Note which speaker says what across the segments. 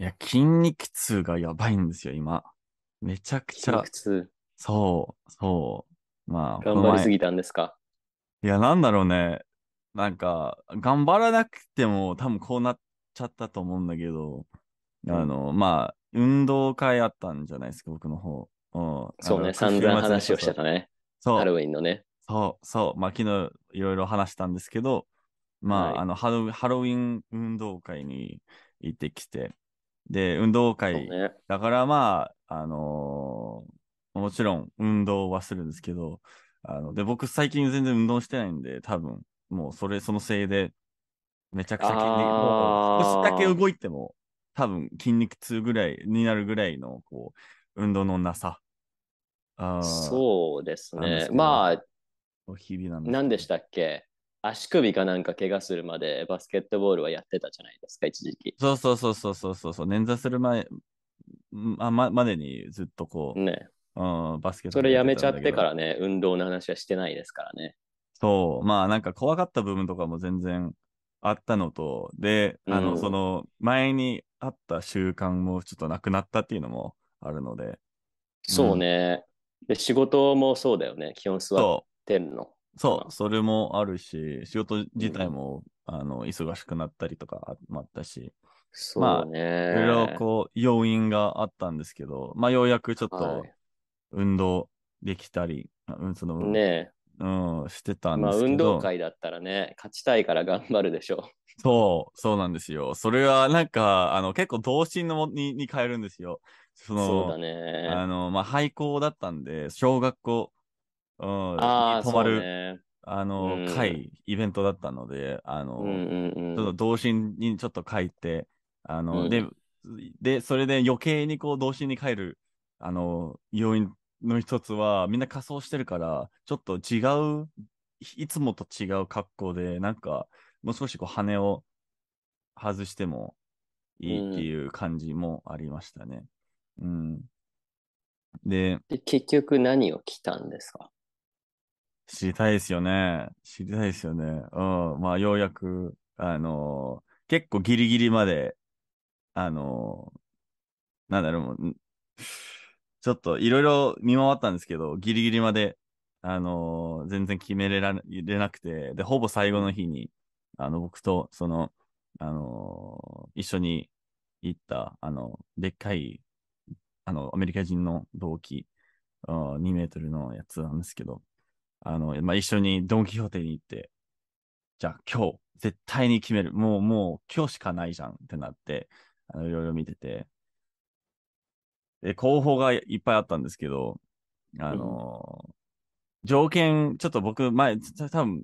Speaker 1: いや、筋肉痛がやばいんですよ、今。めちゃくち筋ゃ肉。痛。そう、そう。まあ、頑張りすぎたんですかいや、なんだろうね。なんか、頑張らなくても多分こうなっちゃったと思うんだけど、うあの、まあ、運動会あったんじゃないですか、僕の方。うん。そうね、散々話をしてたね。そう。ハロウィンのね。そう、そう。まあ、昨日いろいろ話したんですけど、まはあ、い。あのハロハロウィン運動会に行ってきて、で、運動会、だからまあ、あのー、もちろん運動はするんですけど、あので僕最近全然運動してないんで、多分もうそれ、そのせいで、めちゃくちゃ筋肉、もう少しだけ動いても、多分筋肉痛ぐらいになるぐらいの、こう、運動のなさ。あそ
Speaker 2: うですね。まあ、日々なんで,、ね、何でしたっけ足首かなんか怪我するまでバスケットボールはやってたじゃないですか、一時期。そうそうそうそうそうそう、捻挫する前あままでにずっとこう、ねうん、バスケットそれやめちゃってからね、運動の話はしてないですからね。
Speaker 1: そう、まあなんか怖かった部分とかも全然あったのと、で、あの、うん、その前にあった習慣もちょっとなくなったっていうのもあるので。そうね。
Speaker 2: うん、で仕事もそうだよね、基本座ってんの。そう、それもあるし、仕事
Speaker 1: 自体も、うん、あの忙しくなったりとかもあったし、そうね。いろいろこう、要因があったんですけど、まあ、ようやくちょっと、運動できたり、はい、その、ねうん、してたんですけど。まあ、運動会
Speaker 2: だったらね、勝ちたいから頑張るでしょう。
Speaker 1: そう、そうなんですよ。それはなんか、あの、結構童心のにに変えるんですよ。そそうだね。あの、まあ、廃校だったんで、小学校、うん、泊まる、あの、うん、会、イベントだったので、あの、うんうんうん、ちょっと同心にちょっと書いて、あの、うん、で、で、それで余計にこう、同心に帰る、あの、要因の一つは、みんな仮装してるから、ちょっと違う、いつもと違う格好で、なんか、もう少しこう、羽を外してもいいっていう感じもありましたね。うん。うん、で
Speaker 2: 結局何を着たんですか
Speaker 1: 知りたいですよね。知りたいですよね。うん。まあ、ようやく、あのー、結構ギリギリまで、あのー、なんだろう、ちょっといろいろ見回ったんですけど、ギリギリまで、あのー、全然決めれられなくて、で、ほぼ最後の日に、あの、僕と、その、あの一緒に行った、あの、でっかい、あの、アメリカ人の同期、2メートルのやつなんですけど、あの、まあ、一緒にドン・キホーテに行って、じゃあ今日、絶対に決める。もう、もう今日しかないじゃんってなって、あの、いろいろ見てて。で、候補がいっぱいあったんですけど、あのー条件、ちょっと僕、前、多分、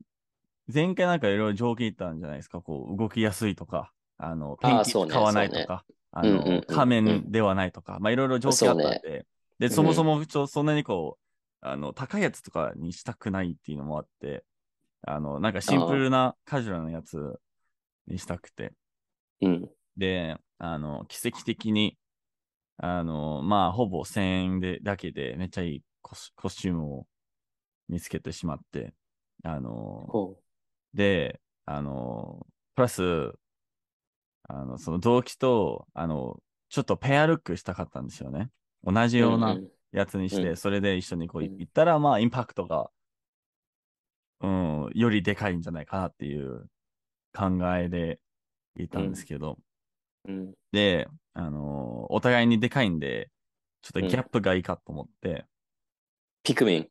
Speaker 1: 前回なんかいろいろ条件言ったんじゃないですか。こう、動きやすいとか、あの、ペンキ使わないとか、あ、の、仮面ではないとか、まあいろいろ条件あったんで、ね、で、そもそもそんなにこう、あの、高いやつとかにしたくないっていうのもあって、あの、なんかシンプルなカジュアルなやつにしたくて。うん。で、あの、奇跡的に、あの、まあ、ほぼ1000円でだけでめっちゃいいコスコスチュームを見つけてしまって、あの、で、あの、プラス、あの、その動機と、あの、ちょっとペアルックしたかったんですよね。同じような、うんうん、やつにして、うん、それで一緒にこう行ったら、まあ、インパクトが、うん、よりでかいんじゃないかなっていう考えでいたんですけど、うん、で、あのー、お互いにでかいんで、ちょっとギャップがいいかと思って、ピクミン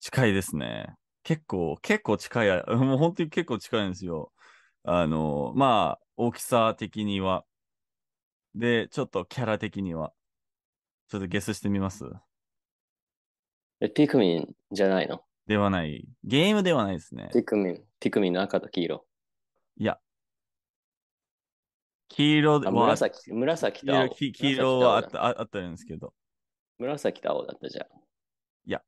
Speaker 1: 近いですね。結構、結構近い、もう本当に結構近いんですよ。あのー、まあ、大きさ的には、で、ちょっとキャラ的には。ちょっとゲスしてみます
Speaker 2: え、ピクミンじゃないのではない。ゲームではないですね。ピクミン、ピクミンの赤と黄色。いや。黄色は、紫、紫と黄色黄黄色はあったあったんですけど。紫と青だったじゃん。いや。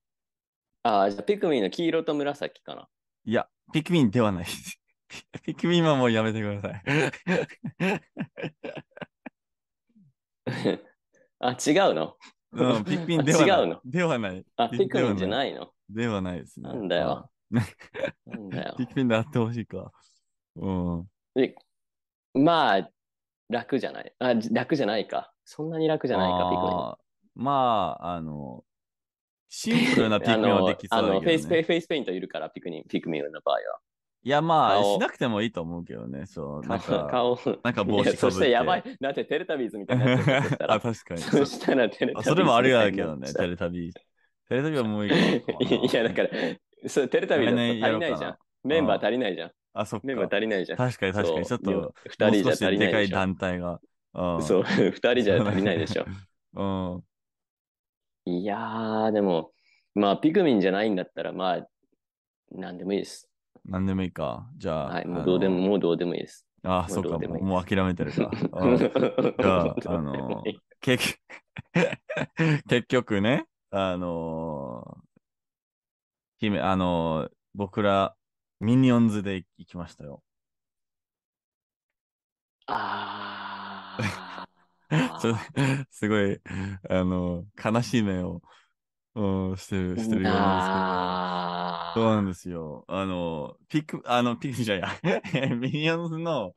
Speaker 2: ああ、じゃあピクミンの黄色と紫かな。
Speaker 1: いや、ピクミンではない ピクミンはもうやめてください。
Speaker 2: あ、違うのうん、ピッピンではない。違うのではない。
Speaker 1: あ、ピクミンじゃないのではないですね。なんだよ。ピッピクミンであってほしいか。うん。
Speaker 2: で、まあ、楽じゃない。あ、楽じゃないか。そんなに楽じゃないか、ピン。まあ、あの、シンプルなピクミンはできそうだけど、ね、あのフェイスペイントいるから、ピクミンピクミンの場合は。いや、
Speaker 1: まあ、しなくてもいいと思うけどね。そう。なんか、顔。なんか帽子かぶって。そしてやば
Speaker 2: い。なってテレタビーズみたいなたあ、確かに。そしたらテレタビーズあそれもあるやだけどね、テレタビ。テレタビはもういいかな いや、だから、そうテレタビーズ足りないじゃん。メンバー足りないじゃん。あ、そっかメンバー。足りないじゃん。確かに確かに、ちょっと、二人じゃ足りなでかい団
Speaker 1: 体が。うん。そう、2人じゃ足りないでしょ。
Speaker 2: うん。いやー、でも、まあ、ピクミンじゃないんだったら、まあ、なんでもいいです。何でもいいか。じゃあ。はい、もうどうでも、もうどうでもいいです。ああ、そうか、もう諦めてるか。じゃあ、あの、
Speaker 1: 結局ね、あの、姫、あの、僕ら、ミニオンズで行きましたよ。ああ。すごい、あの、悲しい目をしてる、してるようなんですけど。そうなんですよ。あの、ピク、あの、ピクじゃや、ミニオンズの、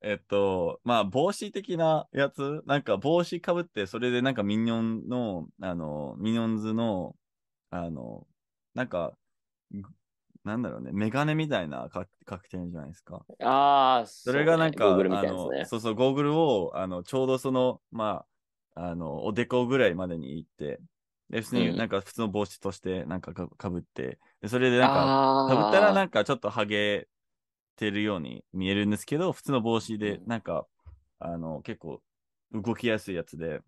Speaker 1: えっと、まあ、帽子的なやつなんか帽子かぶって、それでなんかミニオンの、あの、ミニオンズの、あの、なんか、なんだろうね、メガネみたいな確定じゃないですか。ああ、それがなんか、あのそうそう、ゴーグルを、あの、ちょうどその、まあ、あの、おでこぐらいまでに行って、で、普通になんか普通の帽子としてなんかかぶって、でそれでなんか、かぶったらなんかちょっとハゲてるように見えるんですけど、普通の帽子でなんか、あの、結構動きやすいやつで、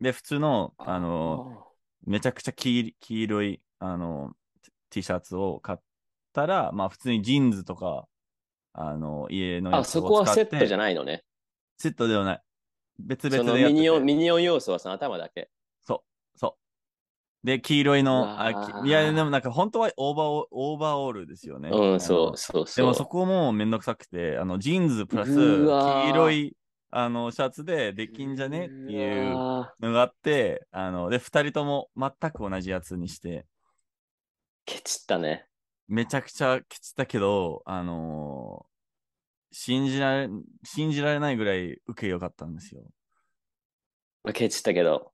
Speaker 1: で、普通の、あの、めちゃくちゃ黄色い、あの、T シャツを買ったら、まあ普通にジーンズとか、あの、家のやつを使って。あ、そこはセットじゃないのね。セットではない。別々でやってて。
Speaker 2: ミニオン要素はその頭だけ。
Speaker 1: で、黄色いの、あいや、でもなんか本当はオーバーオーバーオールですよね。うん、そうそうそう。でもそこもめんどくさくて、あの、ジーンズプラス黄色いあのシャツでできんじゃねっていうのがあって、あの、で、二人とも全く同じやつにして。ケチったね。めちゃくちゃケチったけど、あのー、信じられ、信じられないぐらい受けよかったんですよ。
Speaker 2: ケチったけど。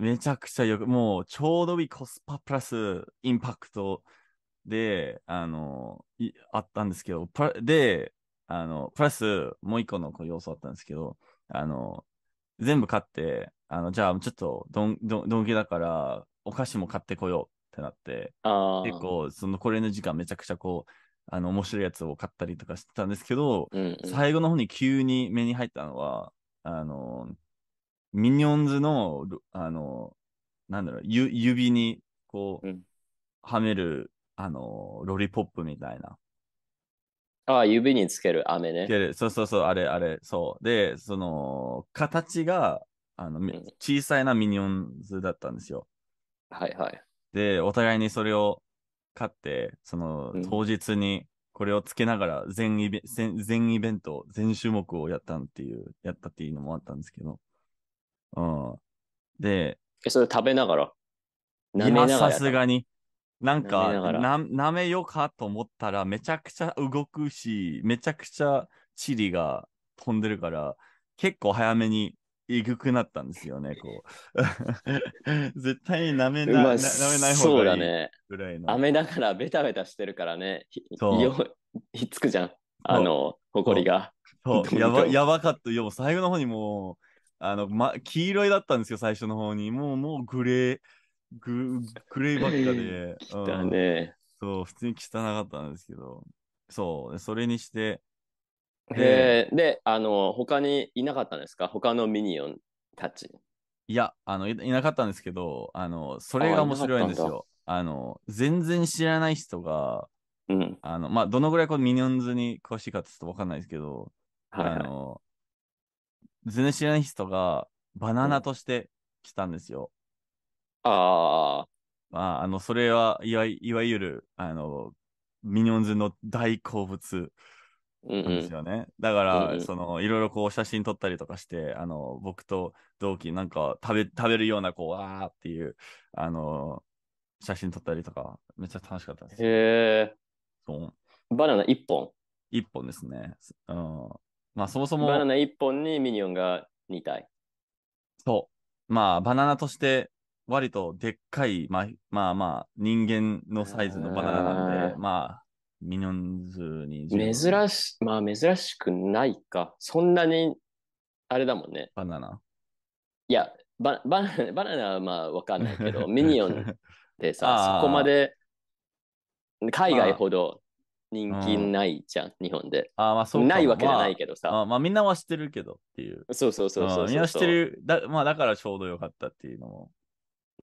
Speaker 1: めちゃくちゃよく、もうちょうどいいコスパプラスインパクトで、あの、あったんですけど、で、あの、プラスもう一個の要素あったんですけど、あの、全部買って、あの、じゃあちょっとどん、どん、どんだから、お菓子も買ってこようってなって、結構、その、これの時間めちゃくちゃこう、あの、面白いやつを買ったりとかしてたんですけど、うんうん、最後の方に急に目に入ったのは、あの、ミニオンズの、あの、なんだろう、ゆ指に、こう、うん、はめる、あの、ロリポップみたいな。
Speaker 2: ああ、指につける飴ね。つける。そうそうそう、あれ、あれ、そう。で、その、
Speaker 1: 形が、あの、うん、小さいなミニオンズだったんですよ。はいはい。で、お互いにそれを買って、その、当日にこれをつけながら全イベ、全、全イベント、全種目をやったっていう、やったっていうのもあっ
Speaker 2: たんですけど。うん。で、え、それ食べながら舐めながらさす
Speaker 1: がに。なんかな、舐めようかと思ったら、めちゃくちゃ動くし、めちゃくちゃチリが飛んでるから、結構早めにえぐくなったんですよね、こう。絶対に舐めな,、まあ、舐めない方がいいそうだね。雨
Speaker 2: だからベタベタしてるからね、そうひっつくじゃん、あの、ほこりが。そうやば、やばかった。よ、
Speaker 1: 最後の方にもう、あの、ま、黄色いだったんですよ、最初の方に。もう、もうグレー、グ
Speaker 2: グレーばっかで。汚 ね、
Speaker 1: うん、そう、普通に汚かったんですけど。
Speaker 2: そう、それにして。で、であの、他にいなかったんですか他のミニオンたち。いや、あのい、いなかったんですけど、あの、それが面白いんですよ。
Speaker 1: あの、全然知らない人が、うん、あの、まあ、どのぐらいこのミニオンズに詳しいかちょっとわかんないですけど、はいはい、あの、ゼネシアニストがバナナとして来たんですよ。ああ。まあ、あの、それはいわいわゆる、あの、ミニオンズの大好物
Speaker 2: なんですよね。うんうん、だから、うんうん、その、
Speaker 1: いろいろこう写真撮ったりとかして、あの、僕と同期なんか食べ、食べるような、こう、わーっていう、あの、写真撮ったりとか、めっちゃ楽しかったです。へ
Speaker 2: え。そう。バナナ1本 ?1 本ですね。うん。まあそもそも。バナナ1本にミニオンが2体。
Speaker 1: そう。まあバナナとして割とでっかい、まあ、まあまあ人間のサイズのバナナなんで、まあミニオンズ
Speaker 2: に。珍し、まあ珍しくないか。そんなに、あれだもんね。バナナいや、ババナナバナナはまあわかんないけど、ミニオンってさ、そこまで海外ほど人気ないじゃん、日本で。あまあそうないわけじゃないけどさ。
Speaker 1: まあ、まあ、みんなは知ってるけどっていう。
Speaker 2: そうそうそうそうそう、うみんな知って
Speaker 1: るだ。まあだからちょうどよかったっていうのも。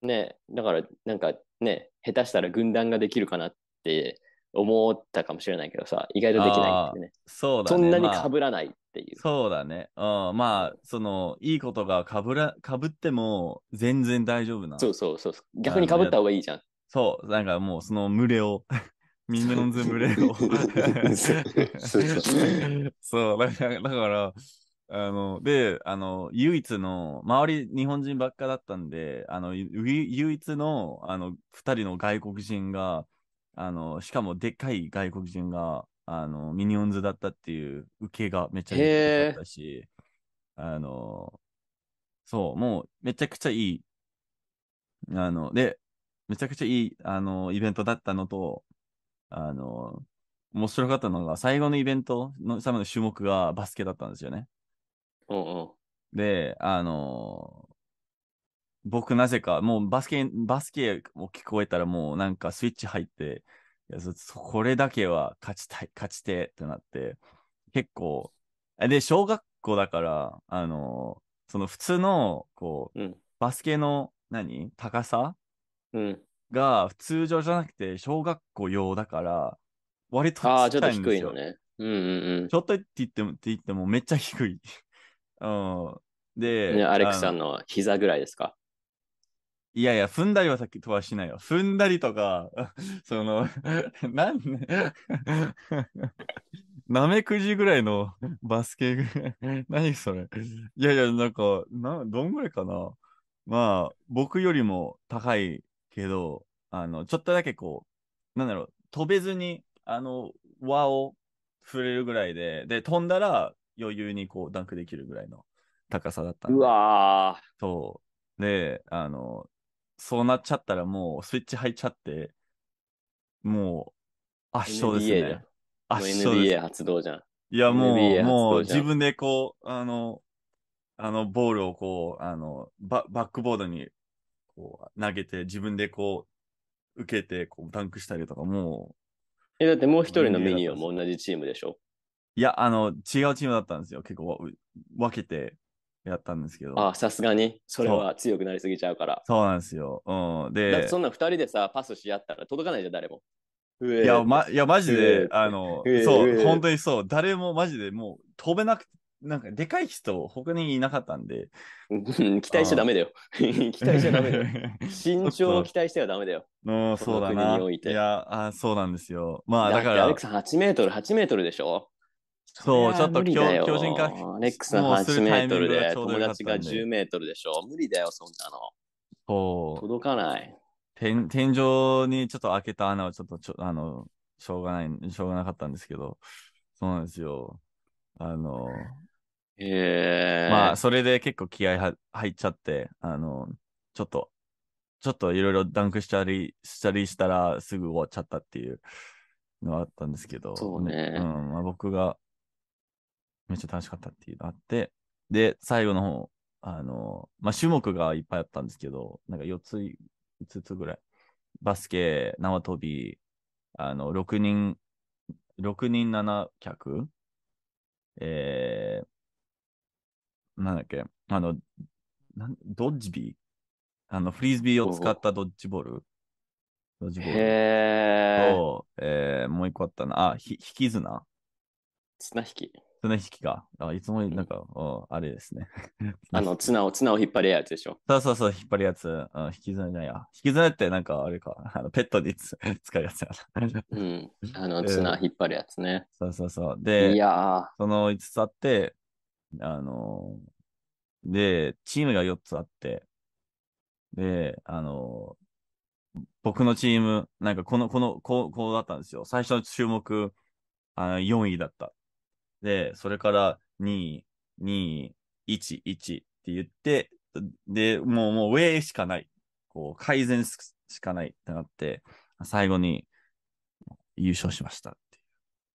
Speaker 2: ねだからなんかね、下手したら軍団ができるかなって思ったかもしれないけどさ、意外とできないってね。そうだね。そんなにかぶらないっていう。
Speaker 1: まあ、そうだね。あまあ、その、いいことがかぶらかぶっても全然大丈夫な。そうそうそう。逆にかぶった方がいいじゃん。そう、なんかもうその群れをミニオンズ群れをそう、だから、あの、で、あの、唯一の、周り日本人ばっかだったんで、あの、唯一の、あの、二人の外国人が、あの、しかもでっかい外国人が、あの、ミニオンズだったっていう受けがめちゃ良かったし、あの、そう、もうめちゃくちゃいい、あの、で、めちゃくちゃいい、あの、イベントだったのと、あの、面白かったのが、最後のイベントの最後の種目がバスケだったんですよね。おうおうで、あの僕なぜか、もうバスケ、バスケを聞こえたらもうなんかスイッチ入って、いやそこれだけは勝ちたい、勝ちてってなって、結構、で、小学校だから、あのその普通の、こう、うん、バスケの何高さ、うん、が通常じゃなくて小学校用だから、割とああ、ちょっと低いのね。うんうんうん。ちょっとって言っても、って言ってもめっちゃ低い。うん。
Speaker 2: で、ね、アレックさんの膝ぐらいですか
Speaker 1: いやいや、踏んだりはさっき飛ばしないよ。踏んだりとか、その、なん、で、なめくじぐらいのバスケぐらい。何それ。いやいや、なんか、などんぐらいかな。まあ、僕よりも高いけど、あの、ちょっとだけこう、なんだろう、飛べずに、あの、輪を触れるぐらいで、で、飛んだら余裕にこう、ダンクできるぐらいの高さだったんで。うわそう。で、あの、そうなっちゃったらもうスイッチ入っちゃって、もう圧勝ですね。
Speaker 2: 圧勝です。NBA 発動じゃん。いやもう、もう自分
Speaker 1: でこう、あの、あのボールをこう、あのバ、バックボードにこう投げて、自分でこう、受けて、こう、ダンクしたりとかもえ、だってもう一人のミニオンも同じチームでしょいや、あの、違うチームだったんですよ。結構分けてやったんですけど。あ
Speaker 2: さすがに、それは強くなりすぎちゃうから。
Speaker 1: そうなんですよ。うん。で、そんな二
Speaker 2: 人でさ、パスし合ったら届かないじゃん、誰も。
Speaker 1: いや、ま、いや、マジで、あの、そう、本当にそう、誰もマジでもう飛べなくて、なんかでかい人、他にいなかったんで。期待しちゃダメだよ。期待しちゃダメだ
Speaker 2: よ。身長を期待してはダメだよ。の そうだな。い
Speaker 1: やあ、そうなんですよ。
Speaker 2: まあだから。アレックさん8メートル、8メートルでしょそう、ちょっと強強靭化。アレックさん8メートルで、友達が10メートルでしょ無理だよ、そんなの。おう。届かない。天
Speaker 1: 天井にちょっと開けた穴はちょっとちょ、あの、しょうがない、しょうがなかったんですけど、そうなんですよ。あの、え。まあ、それで結構気合入っちゃって、あの、ちょっと、ちょっといろいろダンクしたり、したりしたらすぐ終わっちゃったっていうのがあったんですけど、そうね。うん、まあ、僕がめっちゃ楽しかったっていうのがあって、で、最後の方、あの、まあ、種目がいっぱいあったんですけど、なんか4つ、5つぐらい。バスケ、縄跳び、あの、6人、6人7脚、えー、なんだっけ、あの、なんドッジビーあの、フリーズビーを使ったドッジボールドッジボールへー。と、えー、もう一個あったな。あ、ひ引き綱綱引き。綱引きか。あいつもなんか、おあれですね。
Speaker 2: あの、綱を、綱を引っ張るやつでしょ。
Speaker 1: そうそうそう、引っ張るやつ。うん、引き綱じゃないや。引き綱ってなんかあれか、あのペットにつ使うやつやうん。あの、綱引っ張るやつね。
Speaker 2: そうそうそう。で、いや
Speaker 1: その5つあって、あの、で、チームが4つあって、で、あの、僕のチーム、なんかこの、この、こう、こうだったんですよ。最初の注目、あの4位だった。で、それから2位、2位、1、1って言って、で、もう、もう上しかない。こう、改善しかないってなって、最後に優勝しました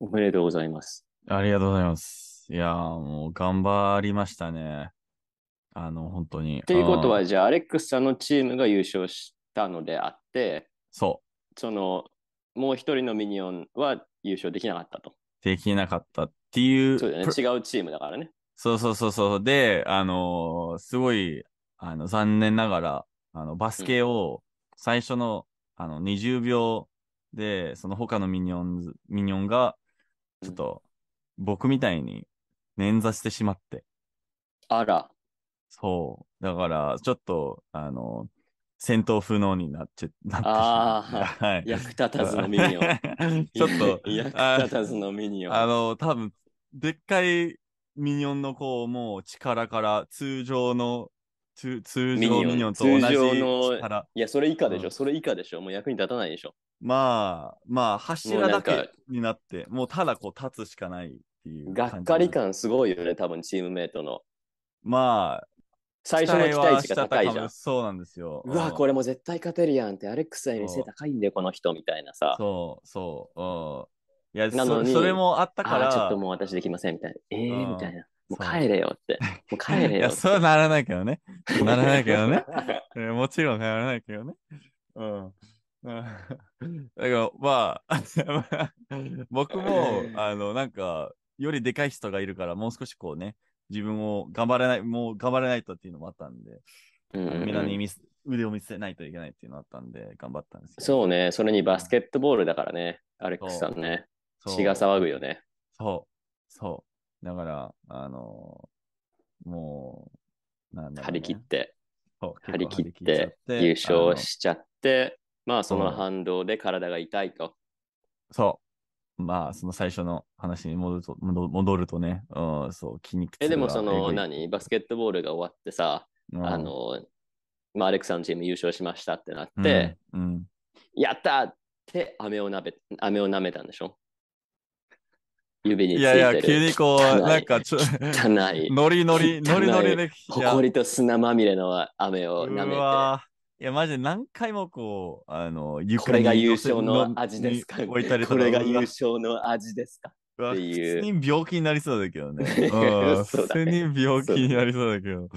Speaker 2: おめでとうございます。
Speaker 1: ありがとうございます。いやもう頑張りましたね。あの、本当に。っていうことは、じ
Speaker 2: ゃあ、アレックスさんのチームが優勝したのであって、そう。その、もう一人のミニオンは優勝できなかったと。
Speaker 1: できなかったっていう。そうだね。違
Speaker 2: うチームだからね。
Speaker 1: そうそうそうそう。で、あのー、すごい、あの、残念ながら、あの、バスケを最初の、うん、あの、20秒で、その他のミニオン、ミニオンが、ちょっと、僕みたいに捻挫してしまって。あら。そう。だから、ちょっと、あの、戦闘不能になっちゃってああ、はい。役立たずのミニオン。ちょっと。役立たずのミニオン。あの、多分でっかいミニオンのをもう力から通常の通常ミニオンと同じ
Speaker 2: 力。いや、それ以下でしょ、うん、それ以下でしょ。もう役に立たないでしょ。まあ、まあ、柱だけ
Speaker 1: になって、もうただこう
Speaker 2: 立つしかないていう。がっかり感すごいよね、多分チームメイトの。まあ、最初の期待値が高いじゃん。そうなんですよ。うわ、これも絶対勝てるやんって、アレックスは背高いんだよ、この人みたいなさ。そう、そう。うん。いや、なのにそれもあったから。ちょっともう私できませんみたいな。ええー、みたいな。もう帰れよって。もう帰れよいや、そ
Speaker 1: うならないけどね。ならないけどね。もち
Speaker 2: ろんならないけどね。うん。だか
Speaker 1: ら、まあ、僕も、あの、なんか、よりでかい人がいるから、もう少しこうね、自分を頑張れない、もう頑張れないとっていうのもあったんで、うんみんなに腕を見せないといけないっていうのあったんで、頑張ったん
Speaker 2: ですそうね、それにバスケットボールだからね、アレックスさんね。血が騒ぐよね。
Speaker 1: そう、そう。だから、あのー、もう、なんだ、ね、張り切って、張り切って優勝しちゃっ
Speaker 2: て、まあその反動で体が痛いと。
Speaker 1: そう。まあ、その最初の話に戻ると戻るとね、うん、そう、筋肉痛え、でもその、
Speaker 2: 何バスケットボールが終わってさ、うん、あの、まあ、アレクサンチーム優勝しましたってなって、うんうん、やったって飴をなべ飴を舐めたんでしょ指についてる。いやいや、急にこう、なんかちょ、っと、ノリノリ、ノリノリで。ほこりと砂まみれの飴を舐め
Speaker 1: て。いや、マジで何回もこ
Speaker 2: う、あの、これが優勝の味ですか 置いたりこれが優勝の味ですかっていう。普通に病気になりそうだけどね。普通に病気になりそうだけど。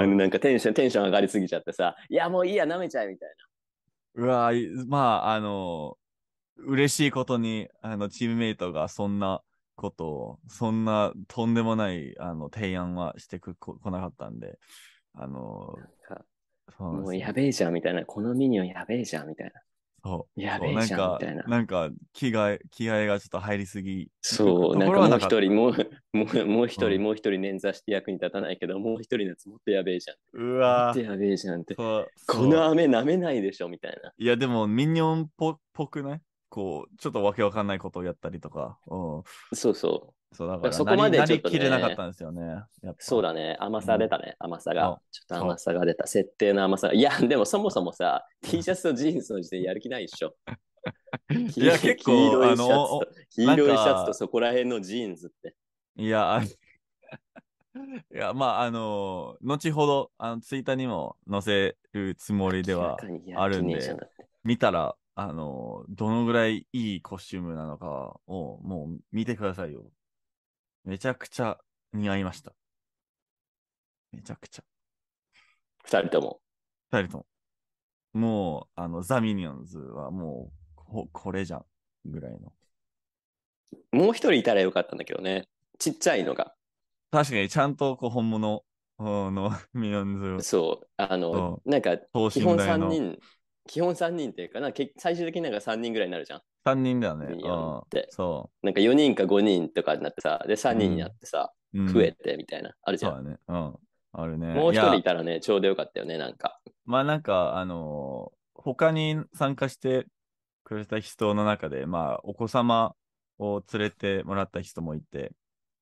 Speaker 2: あのなんかテンション、テンション上がりすぎちゃってさ、いや、もういいや、舐めちゃえみたいな。
Speaker 1: うわまあ、あの、嬉しいことに、あの、チームメイトがそんなことを、そんなとんでもない、あの、提案はしてこなかった
Speaker 2: んで、あの、そうもうやべえじゃんみたいな、このミニオンやべえじゃんみたいな。そ
Speaker 1: うやべえじゃんみたいな。なんか気合、気合がちょっと入りすぎ。
Speaker 2: そう、なんかもう一人、もうもうもう一人、もう一人捻挫して役に立たないけど、もう一人のやつもっとやべえじゃん。うわもっとやべえじゃんって。この雨舐めないでしょみたいな。い
Speaker 1: や、でもミニオンっぽぽくないこう、ちょっとわけわかんないことをやったりとか。うん、
Speaker 2: そうそう。そうだからそこまでちょっと、ね、れなかったんですよね。そうだね。甘さ出たね。うん、甘さが。ちょっと甘さが出た。設定の甘さが。いや、でもそもそもさ、T シャツとジーンズの時点やる気ないでしょ。いや、結構、黄色いシ黄色いシャツとそこら辺のジーンズって。
Speaker 1: いや、いや、まあ、あの後ほど、あの、ツイッターにも載せるつもりではあるんで、見たら、あの、どのぐらいいいコスチュームなのかをもう見てくださいよ。めちゃくちゃ似合いました。めちゃくちゃ。二人とも。二人とも。もう、あの、ザ・ミニオンズはもう、ここれじゃんぐらいの。もう一人いたらよかったんだけどね。ちっちゃいのが。確かに、ちゃんとこう本物の
Speaker 2: ミニオンズを。そう。あの、なんか、基本三人基本3人っていうかな、最終的になんか3人ぐらいになるじゃん。3人だよね。って。そう。なんか4人か5人とかになってさ、で3人になってさ、うん、増えてみたいな、あるじゃん。そうだね。うん。あるね。もう一人いたらね、ちょうどよかったよね、なんか。まあなんか、あのー、他に
Speaker 1: 参加してくれた人の中で、まあ、お子様を連れてもらった人もいて、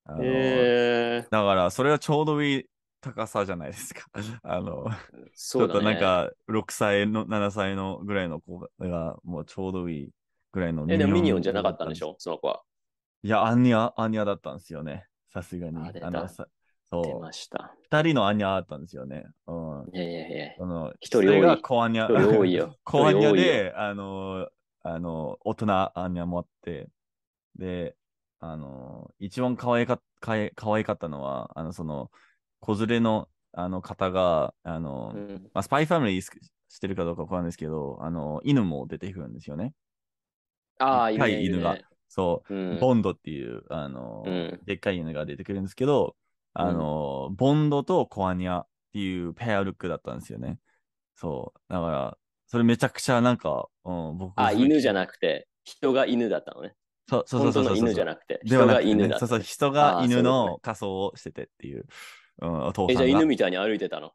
Speaker 1: あのーえー、だから、それはちょうどいい高さじゃないですか。あの、そう、ね、ちょっとなんか、6歳の、7歳のぐらいの子が、もうちょうどいいぐらいの。え、でもミニオンじゃなかったんでしょその子は。いや、アニア、アニアだったんですよね。さすがに。あのさそう。ました。二人のアニアだったんですよね。うん。いやいやいや。その、一人がコアニア。多いよ。コ アニアで、あの、あの、大人アニアもあって、で、あの、一番可愛かかかわいかったのは、あの、その、子連れのあの方が、あの、うん、まあ、スパイファミリーしてるかどうかわかんないですけど、あの、犬も出てくるんですよね。
Speaker 2: ああ、いい、犬が。
Speaker 1: そう、うん、ボンドっていう、あの、うん、でっかい犬が出てくるんですけど、あの、ボンドとコアニアっていうペアルックだったんですよね。そう。だから、それめちゃくちゃなん
Speaker 2: か、うん、僕あ、犬じゃなくて、人が犬だったのね。そうそうそうそうそう。犬じゃなくて、人が犬だそうそう、人が犬の仮装をしててっていう。うん、お父さんえ、じゃあ犬みた
Speaker 1: いに歩いてたの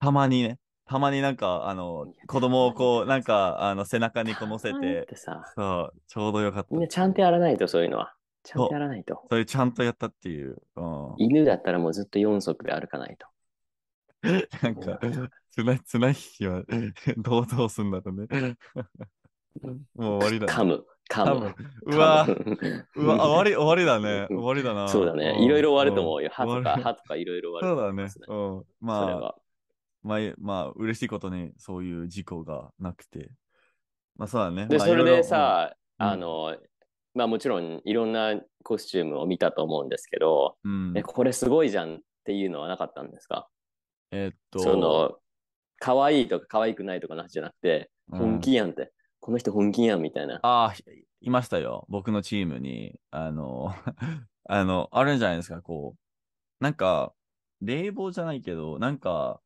Speaker 1: たまにね。たまになんか、あの、子供をこう、なんか、
Speaker 2: あの、背中にこもせて、そう、ちょうどよかった。みんなちゃんとやらないと、そういうのは。ちゃんとやらないと。そういうちゃんとやったっていう。うん、犬だったらもうずっと4足で歩かないと。
Speaker 1: なんか、綱綱引きは、どどうすんだとね。もう終わりだ、噛む。かも。うわ、うわ、終わり、終わりだね。終わりだな。そうだね。いろいろ終わると思
Speaker 2: うよ。歯とか、歯とかいろいろ終わる、そうだね。
Speaker 1: うん。まあ、まあ、まあ、嬉しいことに、そういう事故がなくて。まあ、そうだね。で、それでさ、
Speaker 2: あの、まあ、もちろん、いろんなコスチュームを見たと思うんですけど、うん、え、これすごいじゃんっていうのはなかったんですか
Speaker 1: えっと、その、
Speaker 2: 可愛いとか可愛くないとかな話じゃなくて、本気
Speaker 1: やんって。この人本気やんみたいな。ああ、いましたよ。僕のチームに。あの、あの、あるんじゃないですか、こう。なんか、冷房じゃないけど、なんか、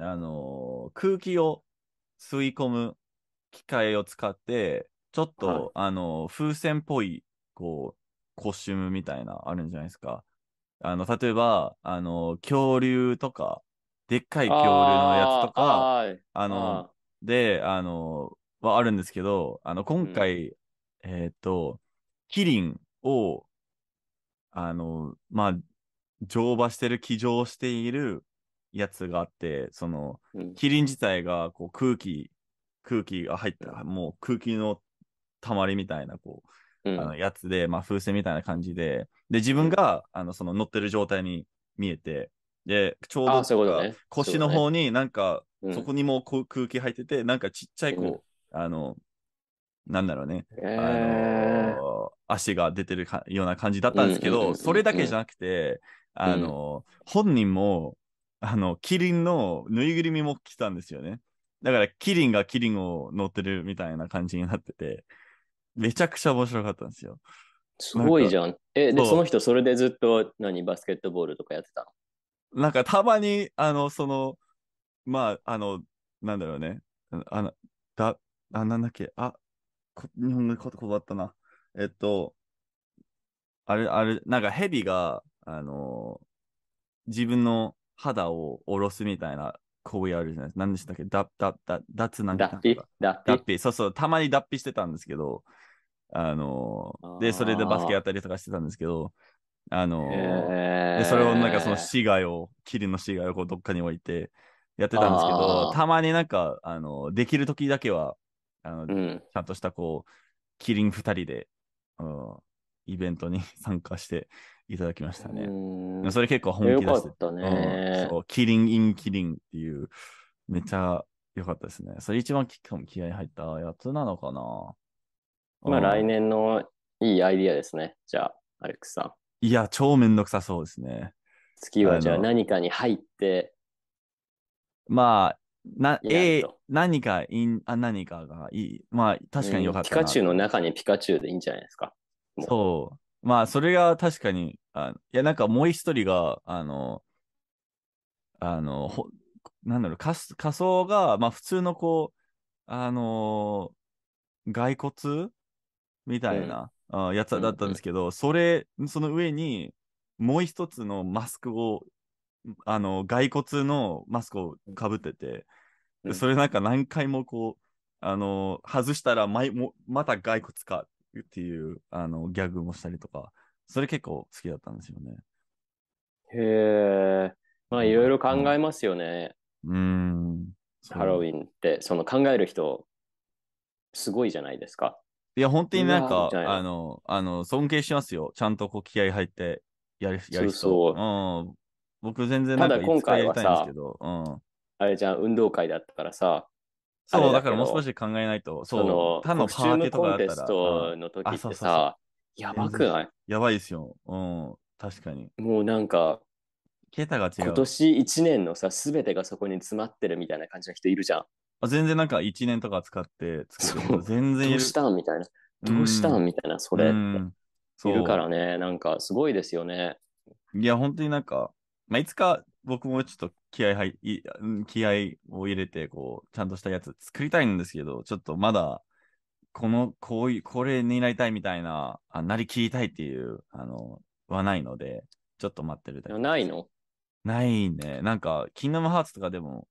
Speaker 1: あの、空気を吸い込む機械を使って、ちょっと、はい、あの、風船っぽい、こう、コスチュームみたいな、あるんじゃないですか。あの、例えば、あの、恐竜とか、でっかい恐竜のやつとか、あの、で、あの、はあるんですけど、あの、今回、うん、えっ、ー、と、キリンを、あの、まあ、乗馬してる、騎乗しているやつがあって、その、うん、キリン自体がこう空気、空気が入った、もう空気の溜まりみたいな、こう、あのやつで、まあ、風船みたいな感じで、で、自分が、あの、その乗ってる状態に見えて、で、ちょうど腰の方になんか、そこにも空気入ってて、なんかちっちゃいこう、あの、なんだろうね、えー、あの足が出てるような感じだったんですけど、それだけじゃなくて、あの、うん、本人も、あの、キリンのぬいぐるみも着たんですよね。だから、キリンがキリンを乗ってるみたいな感じになってて、めちゃくちゃ面白かったんですよ。すごいじゃん。んえ、で、その人、
Speaker 2: それでずっと何、バスケットボールとかやってたのなんか、たまに、
Speaker 1: あの、その、まあ、あの、なんだろうね、あの、だあ、なんだっけ、あ、こ日本語で言葉あったな。えっと、あれ、あれ、なんか蛇が、あのー自分の肌を下ろすみたいな行為あるじゃないですか。何でしたっけだ、だ、だ、脱なんか脱皮脱皮脱皮。そうそう、たまに脱皮してたんですけど、あのーで、それでバスケやったりとかしてたんですけど、あのーでそれをなんかその死骸を、霧の死骸をこうどっかに置いてやってたんですけど、たまになんか、あの、できる時だけは、あの、うん、ちゃんとしたこう、キリン2人で、イベントに 参加していただきましたね。それ結構本気出して。ね、うん、キリンインキリンっていう、めちゃ良かったですね。それ一番気合入ったやつなのかな。
Speaker 2: まあ、来年のいいアイディアですね。じゃあ、アレックスさ
Speaker 1: ん。いや、超めんどくさそうですね。次はじゃあ何
Speaker 2: かに入って。
Speaker 1: まあ、な、え、何かいん、あ何かがいい。まあ、確かによかった、ピカチュウ
Speaker 2: の中にピカチュウでいいんじゃないですか。
Speaker 1: そう。まあ、それが確かに、あいや、なんかもう一人が、あの、あの、ほなんだろう、仮仮想が、まあ、普通のこう、あのー、骸骨みたいな、うん、やつだったんですけど、うんうん、それ、その上に、もう一つのマスクをあの、骸骨のマスクをかぶってて、うん、それなんか何回もこう、あの、外したらまもまた骸骨かっていうあのギャグもしたりとか、
Speaker 2: それ結構好きだったんですよね。へえ、まあいろいろ考えますよね。うん。ハロウィンって、その考える人、すごいじゃないですか。いや、本当になんか、あの、あの尊敬しますよ。ちゃ
Speaker 1: んとこう気合入ってやるやる人。そうそう。うん僕全然なんか今回いつかやりたいんですけ
Speaker 2: ど、うん、あれじゃん、運動会だったからさ、そう、だからもう少し考えない
Speaker 1: と、そのそう、他のパーティーとかだったテストの時あそっうてそうそさ、やばくないやばいですよ。うん、
Speaker 2: 確かに。もうなんか、桁が違今年1年のさ、すべてがそこに詰まってるみたいな感じの人いるじゃん。あ全然なんか1年とか使って作るそう全然いどうしたんみたいな。どうしたんみたいな、それい
Speaker 1: るからね、
Speaker 2: なんかすごいですよね。いや、本当になんか、まあ、いつか僕もちょっと
Speaker 1: 気合入い気合を入れてこうちゃんとしたやつ作りたいんですけどちょっとまだこのこういうこれになりたいみたいなあなりきりたいっていうあのはないのでちょっと待ってるだけないのないねなんか「キングムハーツ」とかでも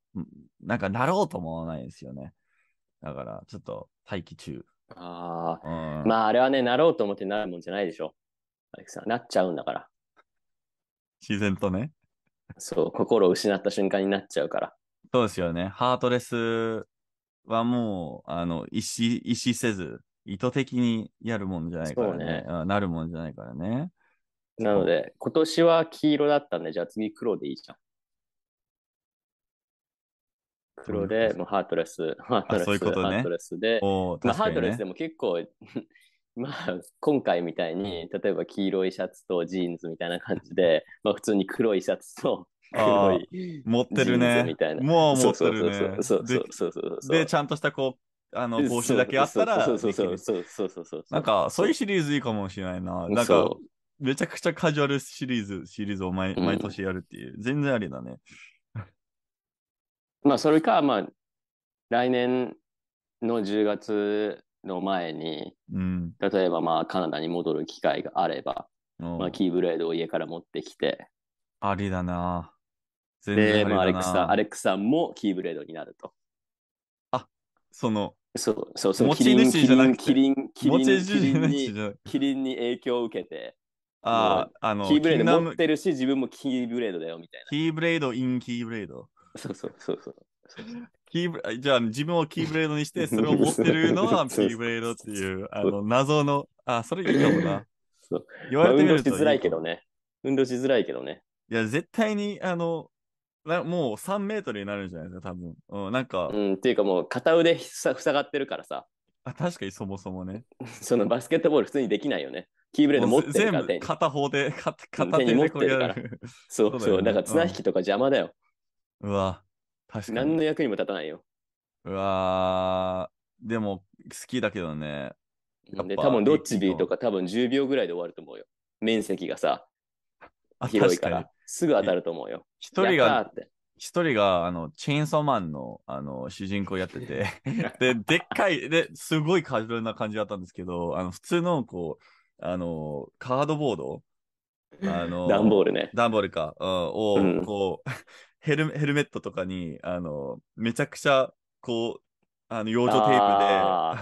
Speaker 1: なんかなろうと思わないですよねだからちょっと待機中ああ、うん、まああれ
Speaker 2: はねなろうと思ってなるもんじゃないでしょアレクさんなっちゃうんだから自然とねそう、心を失った瞬間になっちゃうから。
Speaker 1: そうですよね。ハートレスはもう、あの、意思、意思せず、意図的にやるもんじゃないからね。ねなるもんじゃないからね。
Speaker 2: なので、今年は黄色だったんで、じゃあ次黒でいいじゃん。黒で、もうハートレス、ハートレス、そううね、ハートレスで、まあ、ハートレスでも結構まあ、今回みたいに、例えば黄色いシャツとジーンズみたいな感じで、まあ普通に黒いシャツと黒い持ってるね。みたいな。もう持ってるね。そうそうそうそうそう
Speaker 1: で、ちゃんとしたこう、あの帽子だけあったら、そうそうそう
Speaker 2: そうそうそうそう。なんか、
Speaker 1: そういうシリーズいいかもしれないな。なんか、めちゃくちゃカジュアルシリーズ、シリーズを毎毎年やるっていう、うん、全然ありだね。
Speaker 2: まあ、それか、まあ、来年の10月の前に、うん、例えばまあカナダに戻る機会があれば、まあ、キーブレードを家から持ってきて。
Speaker 1: ありだな。で、まあ、アレックさん、アレッ
Speaker 2: クさんもキーブレードになると。あ、その、そうそうそう、持ち主じゃなくて、キリン、キリン、キリンに、キリンに影響を受けて、ああ、あの、キーブレード持ってるし、自分もキーブレードだよみたいな。キーブレードインキーブレード。そうそうそうそう。
Speaker 1: キーブじゃあ自分をキーブレードにして、それを持ってるのは キーブ
Speaker 2: レードっていう、あの、謎の、あ、それいいかもな。言われてみるといい、まあ、運動しづらいけどね。運動しづらいけどね。
Speaker 1: いや、絶対に、あの、なも
Speaker 2: う3メートルになるんじゃないですか、多分。うん、なんか。うん、っていうかもう片腕塞がってるからさ。あ、確かにそもそもね。そのバスケットボール普通にできないよね。キーブレード持ってるから全部片方で、片手でこれやる。そうそう、だから綱引きとか邪魔だよ。うわ。確かに。何の役にも立たないよ。
Speaker 1: うわー、でも好
Speaker 2: きだけどね。で、多分ドッチビーとか多分10秒ぐらいで終わると思うよ。面積がさ、広いから、すぐ当たると思うよ。一人が、
Speaker 1: 一人が、あの、チェーンソーマンの、あの、主人公やってて で、でっかい、で、すごいカジュアルな感じだったんですけど、あの、普通の、こう、あの、カードボードあの、ンボールね。ダンボールか、うん、を、うん、こう、ヘルヘルメットとかに、あの、めちゃくちゃ、こう、あの、養生テープで、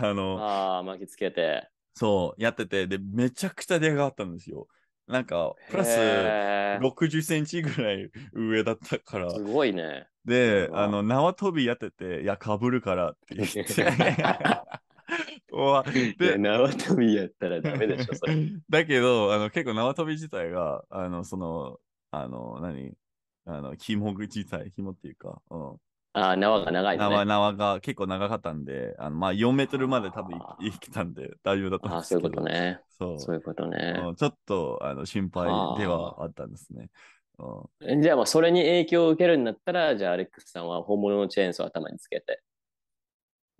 Speaker 1: あの、あ巻きつけて。そう、やってて、で、めちゃくちゃ出があったんですよ。なんか、プラス60センチぐらい上だったから。すごいね。で、あの、縄跳びやってて、いや、かぶるからって言って。で縄跳びやったらダメでしょ、それ。だけど、あの結構縄跳び自体が、あの、その、あの、何あの、紐が小さい、紐っていうか、うん。あ縄が長いですね。縄縄が結構長かったんで、あのまあ4メートル
Speaker 2: まで多分生きたんで大丈夫だとたんですけど。あそういうことね。そうそういうことね、うん。ちょっとあの心配ではあったんですね。うん、じゃあまあそれに影響を受けるんだったら、じゃあアレックスさんは本物のチェーンソーを頭につけて。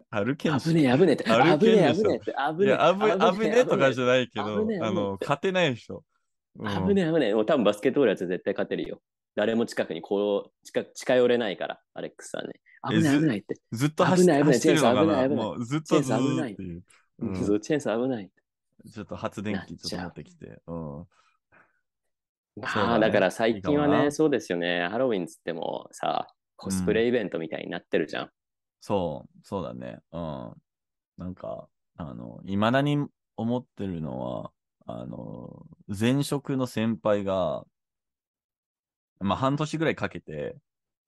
Speaker 2: 歩けん危ねえ、危ねえ危ねえ、危ねえ危ねえ。危ねえとかじゃないけど、あの、勝てないでしょ。うん、危ねえ、危ねえ。もう多分バスケットボールは絶対勝てるよ。誰も近くにこう近近寄れないから、アレックスはね。危ない危ないって。ずっと走って危ない危ない、危ない危ない。ずっとずっと危ない。うん、チェンス危ない。ちょっと発電機ちょっと持ってきて。うん、ああ、だから最近はね、そうですよね。ハロウィンつってもさ、コスプレイベントみたいになってるじゃん。そう、そうだね。うん。
Speaker 1: なんか、あの、いまだに思ってるのは、あの、前職の先輩が、まあ、半年ぐらいかけて、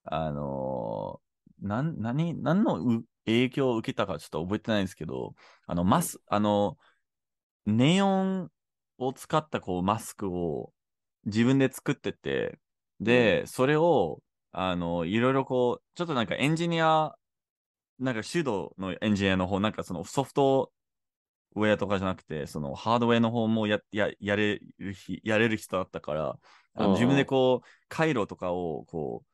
Speaker 1: あのー、なん、何、何の影響を受けたかちょっと覚えてないんですけど、あの、マス、あの、ネオンを使ったこうマスクを自分で作ってて、で、それを、あの、いろいろこう、ちょっとなんかエンジニア、なんか手動のエンジニアの方、なんかそのソフトウェアとかじゃなくて、そのハードウェアの方もや、や、やれる、やれる人だったから、あの自分でこう、回路とかをこう、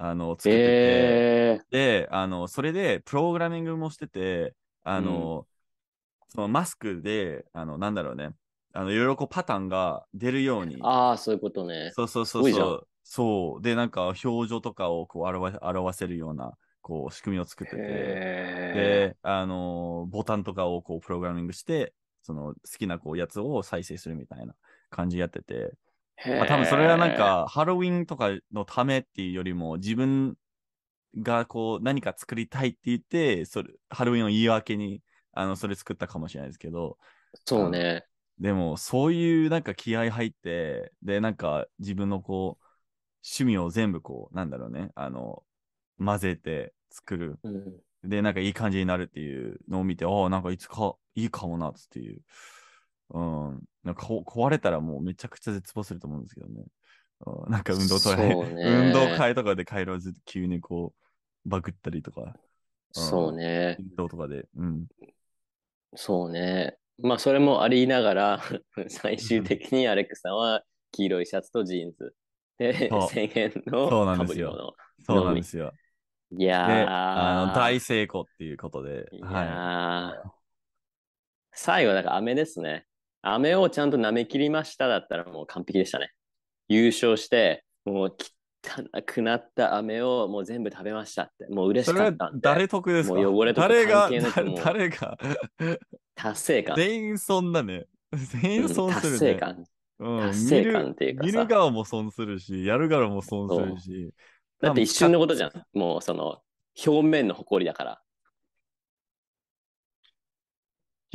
Speaker 1: あの、作ってて、えー、で、あの、それでプログラミングもしてて、あの、うん、そのマスクで、あの、なんだろうね、あの、いろいろこうパターンが出るように。
Speaker 2: ああ、そういうことね。そう
Speaker 1: そうそうそう。そう。で、なんか表情とかをこう表表せるような、こう、仕組みを作ってて、で、あの、ボタンとかをこう、プログラミングして、その好きなこうやつを再生するみたいな感じやってて、
Speaker 2: まあ、多分それはなん
Speaker 1: かハロウィンとかのためっていうよりも自分がこう何か作りたいって言ってそれハロウィンを言い訳にあのそれ作ったかもしれないですけどそうねでもそういうなんか気合入ってでなんか自分のこう趣味を全部こうなんだろうねあの混ぜて作る、うん、でなんかいい感じになるっていうのを見てああなんかいつかいいかもなっていううん、なんか壊れたらもうめちゃくちゃ絶望すると思うんですけどね。うん、なんか運動会、運動会とかでろうず急にこうバグったりとか。そうね。
Speaker 2: 運動とかで。うん。そうね。まあそれもありながら最終的にアレクさんは黄色いシャツとジーンズ。で、1000円のそうなんですよ。そうなんですよ。いやあの大成功っていうことで。いや、はい、最後、なんか飴ですね。飴をちゃんと舐め切りましただったらもう完璧でしたね。優勝して、もう汚くなった飴をもう全部食べましたって、もう嬉しかった誰得ですかもう汚れとか関係なくも 誰が達成感。全員損だね。全員損する、ね、達成感。達成感っていうか見る側も損するし、やる側も損するし。だって一瞬のことじゃん。もうその表面の誇りだから。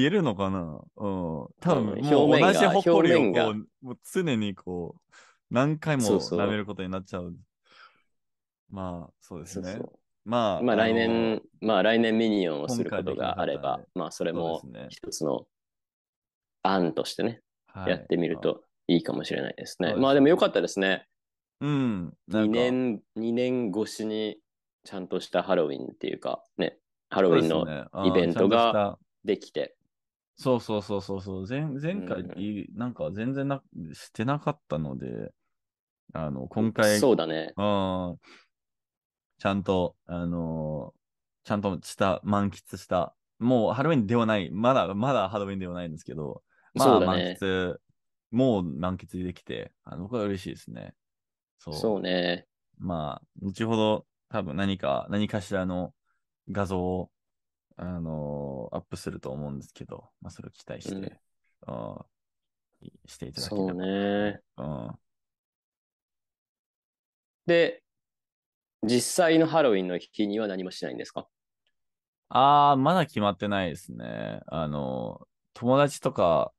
Speaker 1: 消えるのかなうん。多分、もう同じ誇りをこう、もう常にこう、何回も舐めることになっちゃう。そうそうまあ、そうですね。そうそうまあ、まあ来年、
Speaker 2: まあ来年ミニオンをすることがあれば、ね、まあそれも一つの案としてね、はい、やってみるといいかもしれないですね。はい、まあでもよかったですね。うん。2年、二年越しにちゃんとしたハロウィンっていうか、ね、ハロウィンのイベントができて、
Speaker 1: そうそうそうそうそう。前前回、なんか全然なしてなかったので、あの、今回、そうだね。ん。ちゃんと、あのーちゃんとした、満喫した。もうハロウィンではない、まだ、まだハロウィンではないんですけど、まあ、満ね。喫、もう満喫できて、あの僕は嬉しいですね。そう。そうね。まあ、後ほど、多分何か、何かしらの画像をあのー、アップすると思うんですけど、まあ、それを期待して、うん、していただきたい。そうね、
Speaker 2: うん。で、実際のハロウィンの日には何もしないんですか
Speaker 1: ああ、まだ決まってないですね。あの、友達とか、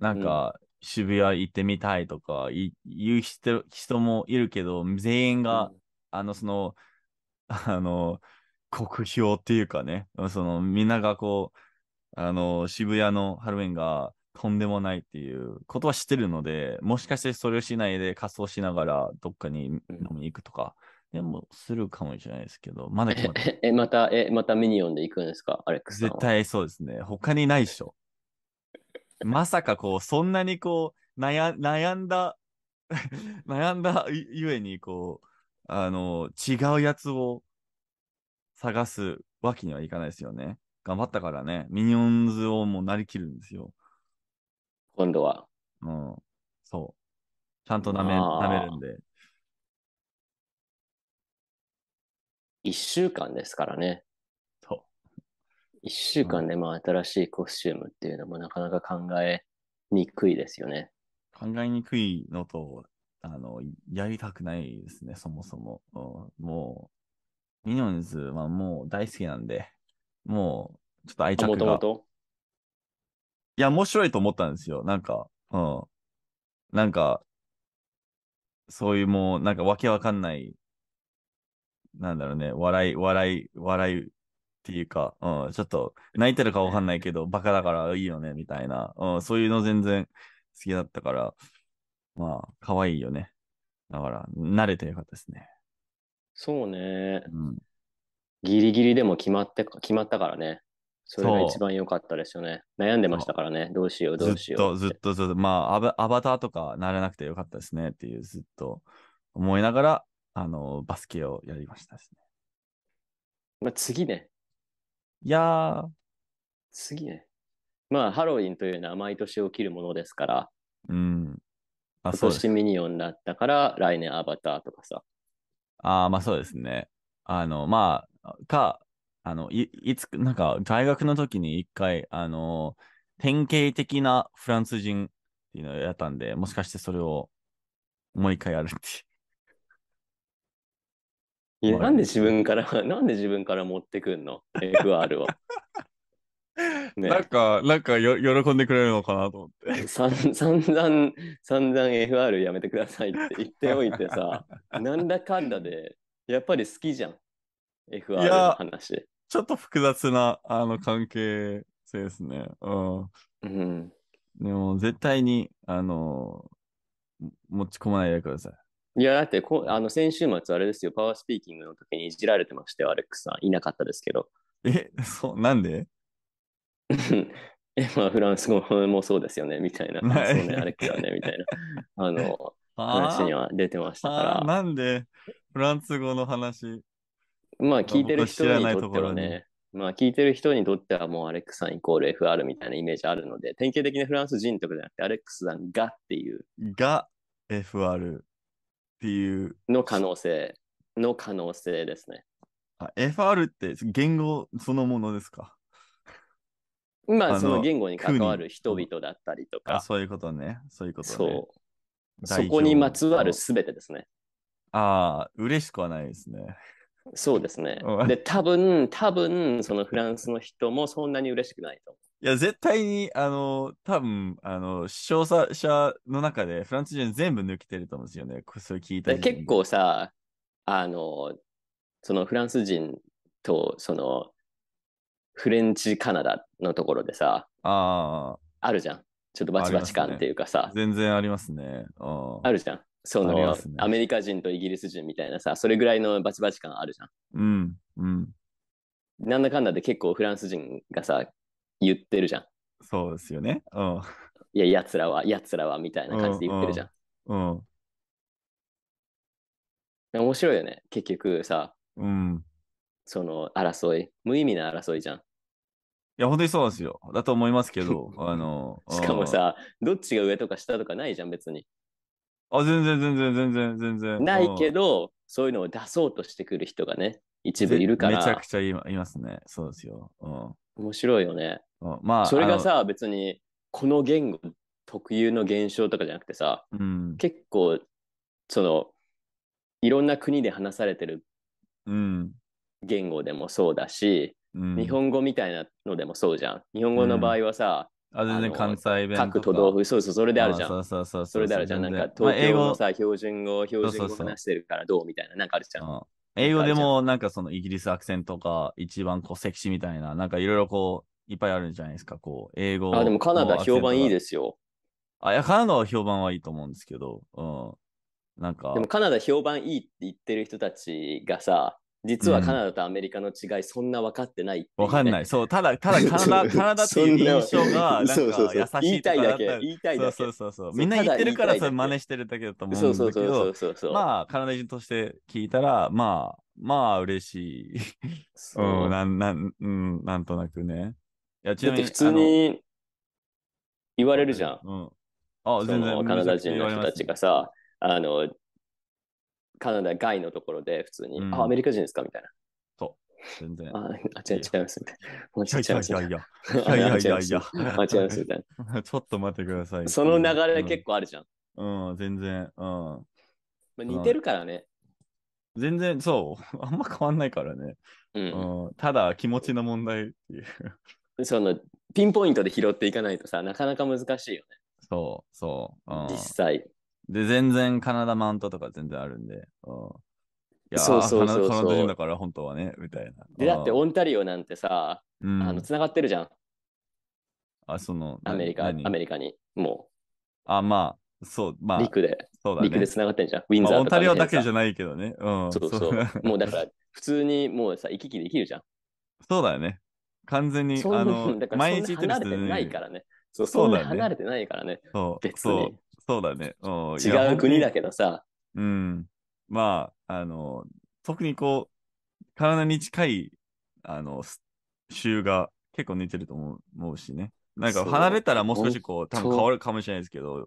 Speaker 1: なんか、渋谷行ってみたいとか、うん、言う人もいるけど、全員が、うん、あの、その、あの、酷評っていうかね、そのみんながこう、あの、渋谷のハロウィンがとんでもないっていうことは知ってるので、もしかしてそれをしないで仮装しながらどっかに飲みに行くとか、でもするかもしれないですけど、まだ決まっ
Speaker 2: てえ、また、え、またミニオンで行くんですかアレックス絶対そうですね。
Speaker 1: 他にないっしょ。まさかこう、そんなにこう、悩悩んだ 悩んだゆえにこうあの違うやつを探すわけにはいかないですよね。頑張ったからね、ミニオンズをもうなりきるんですよ。今度は。うん。そう。
Speaker 2: ちゃんとなめ舐めるんで。1週間ですからね。そう。1週間でまあ新しいコスチュームっていうのもなかなか考えにくいですよね。考えにく
Speaker 1: いのと、あの、やりたくないですね、そもそも。うん、もミニオンズはもう大好きなんで、もう、ちょっと愛着が。もともといや、面白いと思ったんですよ。なんか、うん。なんか、そういうもう、なんかわけわかんない、なんだろうね、笑い、笑い、笑いっていうか、うん、ちょっと泣いてるかわかんないけど、バカだからいいよね、みたいな、うん、そういうの全然好きだったから、まあ、可愛いよね。だから、慣れてよかったですね。
Speaker 2: そうね。うんギリギリでも決まって決まったからね。それが一番良かったですよね。悩んでましたからね。どうしよう、どうしよ
Speaker 1: う。ずっと、ずっと、まあアバ、アバターとかならなくてよかったですねっていう、ずっと思いながら、あの、バスケをやりましたね。
Speaker 2: まあ、次ね。
Speaker 1: いやー。
Speaker 2: 次ね。まあ、ハロウィンというのは毎年起きるものですから。
Speaker 1: うん。あ今年
Speaker 2: ミニオンだったから、来年アバターとかさ。
Speaker 1: ああ、まあそうですね。あの、まあ、か、あの、いいつ、なんか、大学の時に一回、あの、典型的なフランス人っていうのをやったんで、もしかしてそれ
Speaker 2: をもう一回やるっていう。や、なんで自分から、なんで自分から持ってくんの ?FR を。ね、なんか、なんかよ喜んでくれるのかなと思って。散々、散々 FR やめてくださいって言っておいてさ、なんだかんだで、やっぱり好きじゃん。FR の話。
Speaker 1: ちょっと複雑なあの関係性ですね。うん。うん、でも、絶対に、あのー、持ち込まないでくださ
Speaker 2: い。いや、だってこ、あの先週末、あれですよ、パワースピーキングの時にいじられてましたよ、アレックスさん。いな
Speaker 1: かったですけど。え、そう、なんで
Speaker 2: え、まあ、フランス語もそうですよね、みたいな。そうね、ね、みたいな。あの、話には出てましたから。
Speaker 1: なんで、フランス語の話。
Speaker 2: まあ、聞いてる人にとってはね、まあ、聞いてる人にとってはもうアレックさんイコール FR みたいなイメージあるので、典型的なフランス人とかじゃなくて、アレックスさんがっていう。が FR っていう。の可能性。の可能性ですね。
Speaker 1: FR って言語そのものですかまあ、その言語に関わる人々だったりとか。そういうことね。そういうこと、ね、そ
Speaker 2: う。そこにまつわるすべてですね。ああ、嬉しくはないですね。そうですね。で、多分、多分、そのフランスの人もそんなに嬉しくないとい
Speaker 1: や、絶対に、あの、多分、
Speaker 2: あの、視聴者の中でフランス
Speaker 1: 人全部抜けてると思うんですよね。それ聞いた結
Speaker 2: 構さ、あの、そのフランス人と、その、フレンチカナダのところでさ、ああるじゃん。ちょっとバチバチ感っていうかさ。ね、
Speaker 1: 全然ありますね。
Speaker 2: あるじゃん。その、ね、アメリカ人とイギリス人みたいなさ、それぐらいのバチバチ感あるじゃん。うん。うん。なんだかんだで結構フランス人がさ、言ってるじゃん。そうですよね。うん。いや、やつらは、やつらは、みたいな感じで言ってるじゃん。うん。うん、面白いよね、結局さ。うん。その争い、無意味な争いじゃん。いや、本当にそうですよ。だと思いますけど、あの。しかもさ、どっちが上とか下とかないじゃん、別に。
Speaker 1: あ、全然全然全然全然。ないけ
Speaker 2: ど、そういうのを出そうとしてくる人がね、一部いるから。めちゃく
Speaker 1: ちゃいますね。そうですよ。うん、
Speaker 2: 面白いよね。うん、まあ、それがさ、別に、この言語特有の現象とかじゃなくてさ、うん、結構、その、いろんな国で話されてる言語でもそうだし、うん、日本語みたいなのでもそうじゃん。日本語の場合はさ、うん、あ全然関西弁各都道府、そうそう、それであるじゃん。そうそうそうそれであるじゃん。なんか東京のさ、まあ、標準語、標準語話してるからどうみたいな、なんかあるじゃん。英語でも
Speaker 1: なんかそのイギリスアクセントが一番こうセクシーみたいな、なんかいろいろこういっぱいあるんじゃないです
Speaker 2: か、こう英語。あ、でもカナダ評判いいですよ。
Speaker 1: あ、いや、カナダは評判はいいと思うんですけど、うん。なんか。でもカ
Speaker 2: ナダ評判いいって言ってる人たちがさ、実はカナダとアメリカの違い、そんな分かってないってい
Speaker 1: ね、わかんない。そう、ただ、ただカナダ、カナダっていう印象が、なんかそうそうそう優言しいいたいだけ、言いた
Speaker 2: いだけ。そうそうそうみんな言ってるから、それ真似してるだ
Speaker 1: けだと思そうんそうだけそうそど、うそうそう。まあ、カナダ人として聞いたら、まあ、まあ、嬉しい。そう なん、なん、うん、なんとなくね。いや、ちだなっみに、普通に
Speaker 2: 言われるじゃん。うん。あ、全然。カナダ人の人たちがさ、あの、カナダ外のところで普通に、うん、あ、アメリカ人ですかみたいな。そう。全然。あ、違い違いますみもう違います。いやいやいやいや いやいや。違いますみたいな。ちょっ
Speaker 1: と待ってください。その流れ結構あるじゃん。うん、うん、全然。うん。まあ、似てるからね、全然そう。あんま変わ
Speaker 2: んないからね。うん。うん、ただ気持ちの問題っていう。そのピンポイントで拾っていかないとさ、なかなか難しいよね。そうそう。実際。
Speaker 1: で、全然カナダマウントとか全然あるんで。い
Speaker 2: やそうそうそうそうカナダ人だか
Speaker 1: ら本当はね、みたいな。で、だってオ
Speaker 2: ンタリオなんてさ、うん、あの、つながってるじゃん。あ、その、アメリカ、アメリカに、も
Speaker 1: う。あ、まあ、そう、まあ、陸で、そうだね、陸でつながってんじゃん。ウィンザーとか、まあ、オンタリオだけじゃないけどね。うん。そうそう。もうだから、
Speaker 2: 普通にもうさ、行き来できるじゃん。そうだよね。完全に、あの、毎日行ってる人、ないからね。そうそうだね。離れてないからね。そう、別に。そうだね。うん、違う国だけどさ。
Speaker 1: うん。まあ、あの、特にこう、体に近い、あの、州が結構似てると思う思うしね。なんか離れたらもう少しこう、多分変わ
Speaker 2: るかもしれないですけど。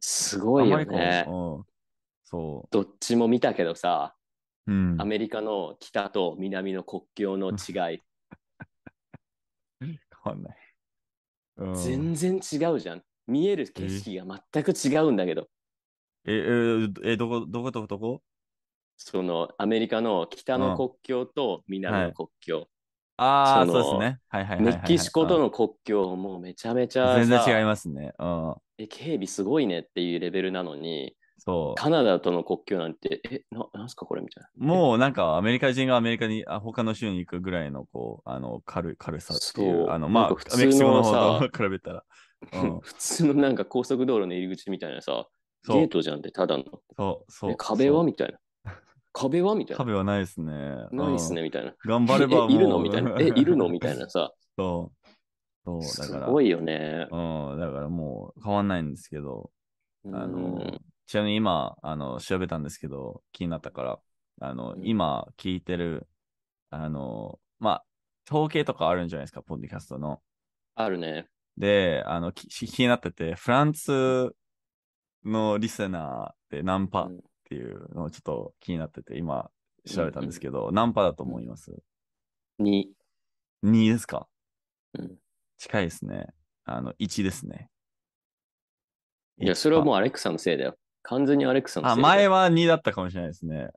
Speaker 2: すごいよね。うん、そう。どっちも見たけどさ、うん、アメリカの北と南の国境の違い。変わんない。うん、全然違うじゃん。見える景色が全く違うんだけど。え、ええ、えどこ、どことどこそのアメリカの北の国境と南の国境。ああ、そうですね。はいはいはい、はい、メキシコとの国境もめちゃめちゃ。全然違いますね。うん。え、警備すごいねっていうレベルなのに、そう。カナダとの国境なんて、え、ななんすかこれみたい
Speaker 1: な。もうなんかアメリカ人がアメリカに、あ他の州に行くぐらいの、こう、あの軽、軽さっていう。そうあの、まあ、メキシコの方と比べたら。
Speaker 2: 普通のなんか高速道路の入り口みたいなさ、ゲートじゃんって、ただの。そうそう壁はみたいな。壁はみたいな。壁はないですね。ないですね、みたいな。頑張れば いるのみたいな。え、いるのみたいなさ。
Speaker 1: そう。そう、だから。すごいよね。うん、だからもう変わんないんですけど、あの、ちなみに今、あの、調べたんですけど、気になったから、あの、今聞いてる、あの、まあ、統計とかあるんじゃないですか、ポッドキャストの。あるね。で、あの、気になってて、フランスのリスナーでナンパっていうのをちょっと気になってて、今調べたんですけど、ナン
Speaker 2: パだと思います
Speaker 1: ?2。2ですか、うん、近いですね。あの、1ですね。いや、
Speaker 2: それはもうアレクサのせいだよ。完全にアレクサのせいだよ。あ、前は2だっ
Speaker 1: たかもしれないですね。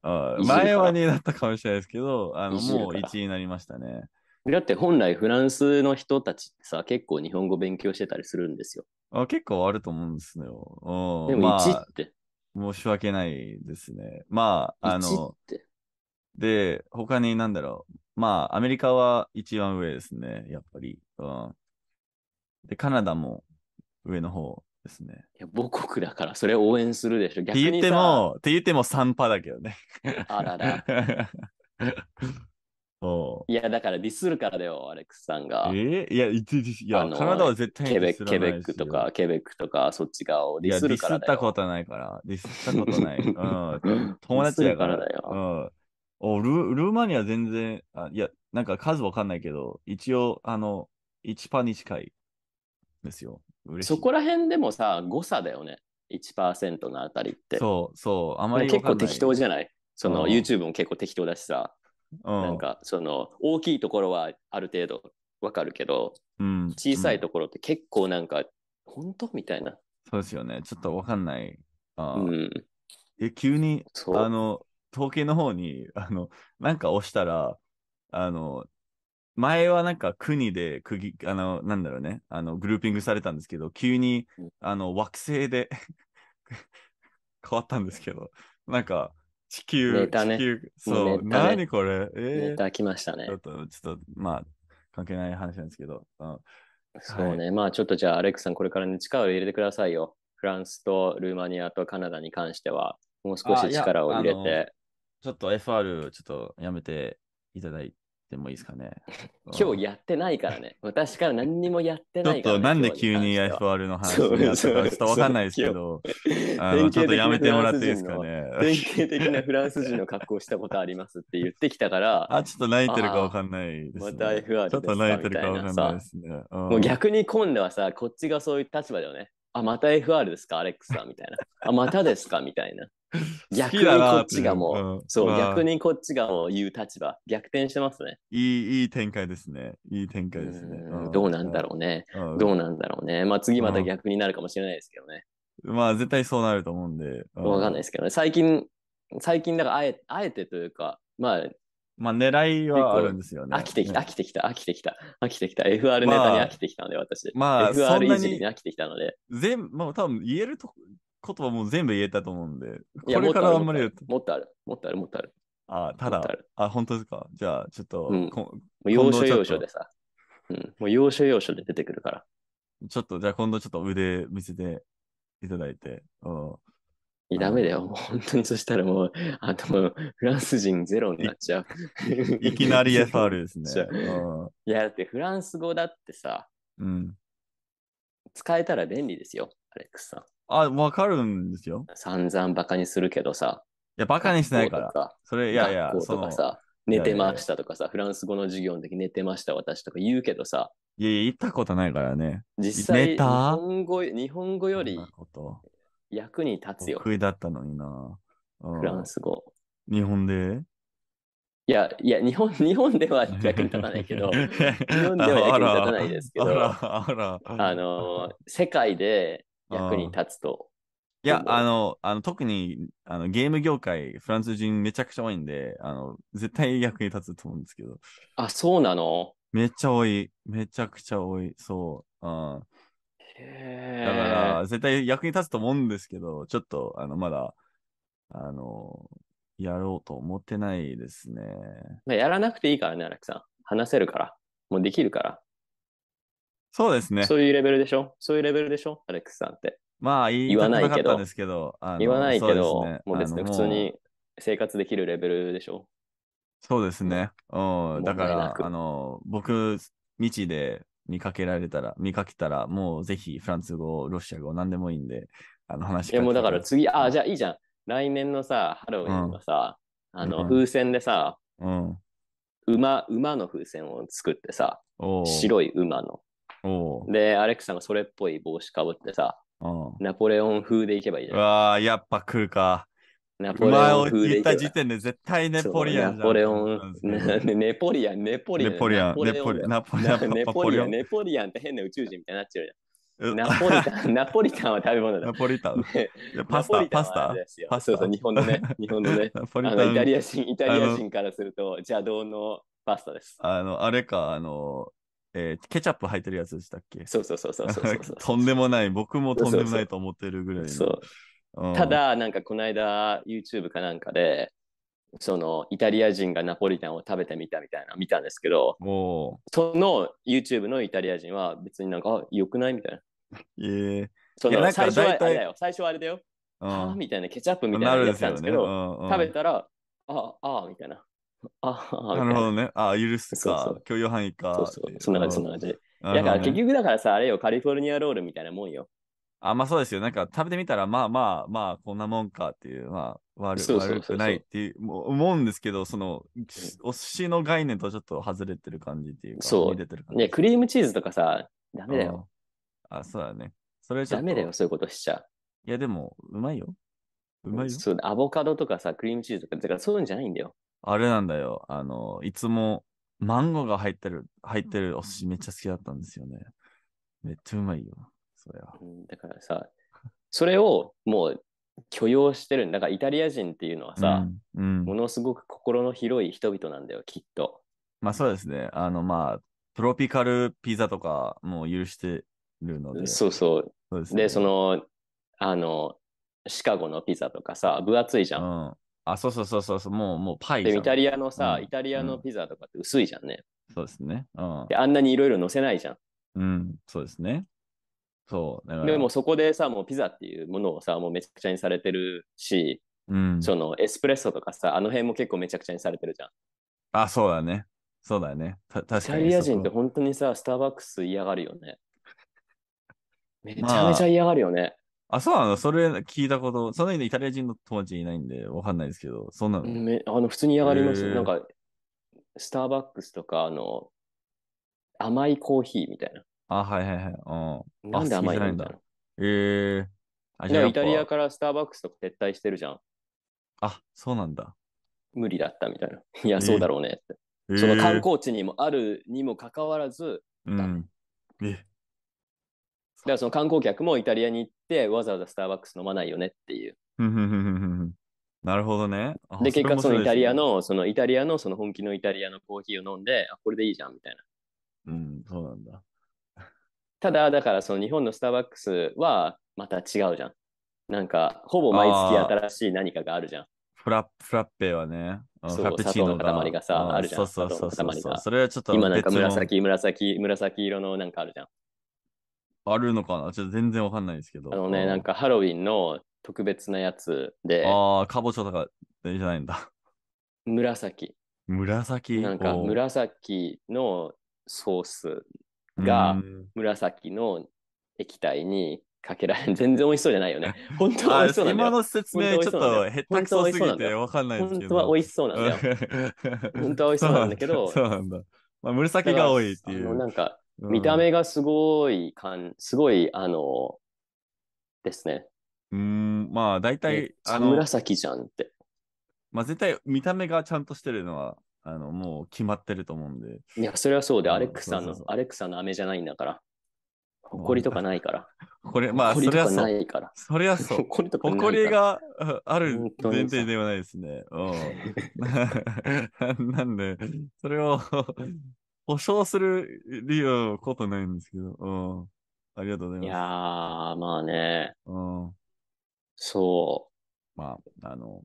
Speaker 1: 前は2だったかもしれないですけ
Speaker 2: ど、あのもう1になりましたね。だって本来フランスの人たちってさ、結構日本語勉強してたりするんですよ。
Speaker 1: あ結構あると思うんですよ。でも1って、まあ、申し訳ないですね。まあ、あの、で、他になんだろう。まあ、アメリカは一番上ですね、やっぱり。うん、で、カナダも上の方ですね。いや母国だからそれ応援するでしょ。逆にって言っても、って言っても3%だけどね。
Speaker 2: あらら。いや、だからディスるからだよ、アレックスさんが。
Speaker 1: えー、いや、いいやカナダは絶対にケベック。ケベッ
Speaker 2: クとか、ケベックとか、そっち側をディスるからだよ。ディスったことないから。
Speaker 1: ディスったことない。うん、友達だから。からだよ。うん、おルルーマニア全然あ、いや、なんか数わかんないけど、一応、あの、1パに近いですよ。
Speaker 2: そこら辺でもさ、誤差だよね。1%のあたりって。そうそう、あまり結構適当じゃないその YouTube も結構適当だしさ。なんかその大きいところはある程度わかるけど、うん、小さいところって結構なんか、本当みたいな。
Speaker 1: そうですよね。ちょっとわかんない。あうん、え急にあの統計の方にあのなんか押したらあの前はなんか国で区切あのなんだろうねあのグルーピングされたんですけど急にあの惑星で 変わったんですけどなんか地球、ね、地球、そう、ね、何これ、えー、ネタ来ましたね。ちょっと、ちょっと、まあ、関係ない話なんですけど。そ
Speaker 2: うね、はい、まあちょっとじゃあ、アレックさん、これから、ね、力を入れてくださいよ。フランスとルーマニアとカナダに関しては、もう少し力を入れて。ちょっと FR、ちょっとやめて
Speaker 1: いただいってもいいですかね。今日や
Speaker 2: ってないからね。私から何にもやってないから、ね、ちょっとなん
Speaker 1: で急に f r の話をなったかちょっとわかんないですけど、あのちょっとやめてもらっていいですかね。典型的な
Speaker 2: フランス人の格好したことありますって言ってきたから、あ、ちょっと泣いてるかわかんないです、ね。また FR ちょっと泣いてるかわかんないですね。もう逆に今度はさ、こっちがそういう立場だよね。あ、また FR ですか、アレックスさんみたいな。あ、またですかみたいな。
Speaker 1: 逆にこっちがもう、そう、まあ、逆に
Speaker 2: こっちがもう言う立場、逆転してますね。いい、いい展開ですね。いい展開ですね。うどうなんだろうね。どうなんだろうね。まあ次また逆になるかもしれないですけどね。まあ絶対そうなると思うんで。わかんないですけどね。最近、最近だからあえあえてというか、まあ、まあ狙いはあるんですよね。飽きてきた、飽きてきた、飽きてきた、飽きてきた。FR ネタに飽きてきたので、
Speaker 1: 私。まあ、FR いじりに飽きてきたので。全、まあ多分言えると、言葉も全部言
Speaker 2: えたと思うんで、
Speaker 1: これからあんまりと。もっとある、もっとある、もっとある。あ、ただ、あ、本当ですか。じゃあ、
Speaker 2: ちょっと、うん、もう要所要所でさ、うん、もう要所要所で出てくるから。
Speaker 1: ちょっと、じゃあ今度ちょっと腕見せていただいて。うん
Speaker 2: いダメだよ。本当にそしたらもう、あともうフランス人ゼロになっちゃう。いきなり FR ですね。いや、だってフランス語だってさ、うん、使えたら便利ですよ、アレックスさん。あ、わかるんですよ。散々バカにするけどさ。いや、バカにしてないから。かそれ、いやいや、とかさ、寝てましたとかさ、フランス語の授業の時寝てました私とか言うけどさ。いやいや、行ったことないか
Speaker 1: らね。実際、日本
Speaker 2: 語日本語より役に立つよ。得
Speaker 1: 意だったのにな。フランス語。日本で
Speaker 2: いや、いや、日本、日本では役に立たないけど、日本では役に立たないですけど、あああの、世界で役に立つと。いや、あの、
Speaker 1: あの特にあのゲーム業界、フランス人めちゃくちゃ多いんで、あの絶対役に立つと思うんですけど。あ、そうなのめっちゃ多い。めちゃくちゃ多い。そう。うん、
Speaker 2: へだから、絶
Speaker 1: 対役に立つと思うんですけど、ちょっと、あの、まだ、あの、やろうと思ってないです
Speaker 2: ね。やらなくていいからね、荒木さん。話せるから。もうできるから。そうですね。そういうレベルでしょそういうレベルでしょアレックスさんって。
Speaker 1: まあ、言わないけど、言わないけど、うね、もう別に普通に
Speaker 2: 生活できるレベルでしょ
Speaker 1: そうですね。うん、だから、あの、僕、未知で見かけられたら、見かけたら、もうぜひフランス語、ロシア語、何でもいいんで、あの話いや、もうだから次、あ、
Speaker 2: あ、じゃあいいじゃん。来年のさ、ハロウィンのさ、うん、あの、風船でさ、うん、馬、馬の風船を作ってさ、白い馬の。で、アレックさんがそれっぽい帽子かぶってさ、ナポレオン風でいけばいいじゃん。わあ、やっぱ食うか。ナポレオン風でいけばいい。言った時点で絶対ネポリアンネナポレオン、ネポリアン、ネポリアン。ネポリアン、ネポリアン、ネポリアン、ネ ポリアン、ネポリアンって変な宇宙人みたいになっちゃうじゃん。ナポリタン、ナポリタンは食べ物だ。ナポリタン。パスタ、パスタ。パスタ。ポリ。そう、日本のね、日本のね、あのイタリア人、イタリア人からすると、邪道のパスタです。
Speaker 1: あの、あれか、あの、えー、ケチャップ入ってるやつでしたっけそ
Speaker 2: うそうそうそうそうそう
Speaker 1: とんでもない、僕もとんでもないと思ってるぐらいそううん、ただ、
Speaker 2: なんかこの間 YouTube かなんかで、そのイタリア人がナポリタンを食べてみたみたいな見たんですけど、もその YouTube のイタリア人は別になんか、あ、くないみたいな。えその最初はあれだよ、最初はあれだよ、あみたいな、ケチャップみたいなやつなんですけど、うんうん食べたら、ああ、ああみたいな。ああ、なるほど
Speaker 1: ね。ああ、許すか許容範囲か。そうそう、そんな感じ、そんな感じ。だから結
Speaker 2: 局だからさ、あれよ、カリフォルニアロールみたいなもんよ。
Speaker 1: あ、まあそうですよ。なんか食べてみたら、まあまあまあ、こんなもんかっていう、まあ悪悪くないっていう思うんですけど、その、お寿司の概念とちょっと外れてる感じっていうか、そう。出てる感じね、クリームチーズとかさ、ダメだよ。
Speaker 2: あ、そうだね。それじゃダメだよ、そういうことしちゃ。いや、でも、うまいよ。うまいよ。そう、アボカドとかさ、クリームチーズとか、だからそういうんじゃないんだよ。あれなんだよ。あの、
Speaker 1: いつもマンゴーが入ってる、入ってるお寿司めっちゃ好きだったんですよね。
Speaker 2: めっちゃうまいよ。それは。だからさ、それをもう許容してるんだからイタリア人っていうのはさ、うんうん、ものすごく心の広い人々なんだよ、きっ
Speaker 1: と。まあそうですね。あのまあ、トロピカルピザとかも許して
Speaker 2: るので。そうそう。そうで、ね、その、あの、シカゴのピザとかさ、分厚いじゃん。うん、あ、そうそうそうそうそう、もう、もうパイじゃでん。もイタリアのさ、うんイタリアのピザとかって薄いじゃんね。そうですね。うんで、。あんなにいろいろ乗せないじゃん。うん、そうで
Speaker 1: すね。そう。でも、
Speaker 2: そこでさ、もうピザっていうものをさ、もうめちゃくちゃにされてるし、うん。そのエスプレッソとかさ、あの辺も結構めちゃくちゃにされてるじゃん。あ、そうだね。そうだね。た確かタリア人って本当にさ、スターバックス嫌がるよね。めちゃめちゃ嫌
Speaker 1: がるよね。あ、そうなのそれ聞いたこと、その間イタリア人の友達いないんで、わかんないですけど、そんなの。
Speaker 2: めあの普通に嫌がりますなんか、スターバックスとか、あの、甘いコーヒーみたいな。
Speaker 1: あ、はいはいはい。うん、なんで甘いのみたいな。ええー。イタリア
Speaker 2: からスターバックスとか撤退してるじゃん。あ、そうなんだ。無理だったみたいな。いや、そうだろうねって。えー、その観光地にもあるにもかかわらず、
Speaker 1: うん、え
Speaker 2: だからその観光客もイタリアに行ってわざわざスターバックス飲まないよねっていう。
Speaker 1: なるほどね。で、結果そのイタリア
Speaker 2: の、ね、そのイタリアのその本気のイタリアのコーヒーを飲んで、あ、これでいいじゃんみたいな。うん、そうなんだ。ただ、だからその日本のスターバックスはまた違うじゃん。なんか、ほぼ毎月新しい何かがあるじゃん。
Speaker 1: フラフラッペはね、そう、砂糖の塊がさ、あるじゃん。そうそうそうそう。それはちょっと今なんか紫、
Speaker 2: 紫、紫色のなんかあるじゃん。あるのかなちょっと全然わかんないですけど。あのね、なんかハロウィンの特別なやつで。ああ、かぼちゃとかじゃないんだ。紫。
Speaker 1: 紫なんか
Speaker 2: 紫のソースが紫の液体にかけられ 全然美味しそうじゃないよね。本当は美味しそうなんだよ。今の説明ちょっとへったくそすぎてわかんないですけど。本当は美味しそうなんだよ。本当は美味しそうなんだけど。そうなんだ。
Speaker 1: まあ、紫が多いっていう。あのなんか見た
Speaker 2: 目がすごい感、すごい、あの、ですね。うん、まあ大体、あの、紫じゃんって。
Speaker 1: まあ絶対見た目がちゃんとしてるのは、あの、もう
Speaker 2: 決まってると思うんで。いや、それはそうで、アレックんの、アレックさんの飴じゃないんだから。埃とかないから。これ、まあ、それはそう。それ
Speaker 1: はそう。埃とか埃がある前提ではないですね。うん。なんで、それを保証する理由ことないんですけど、うん。
Speaker 2: ありがとうございいやー、まあね。す。うん。そまあ、あの、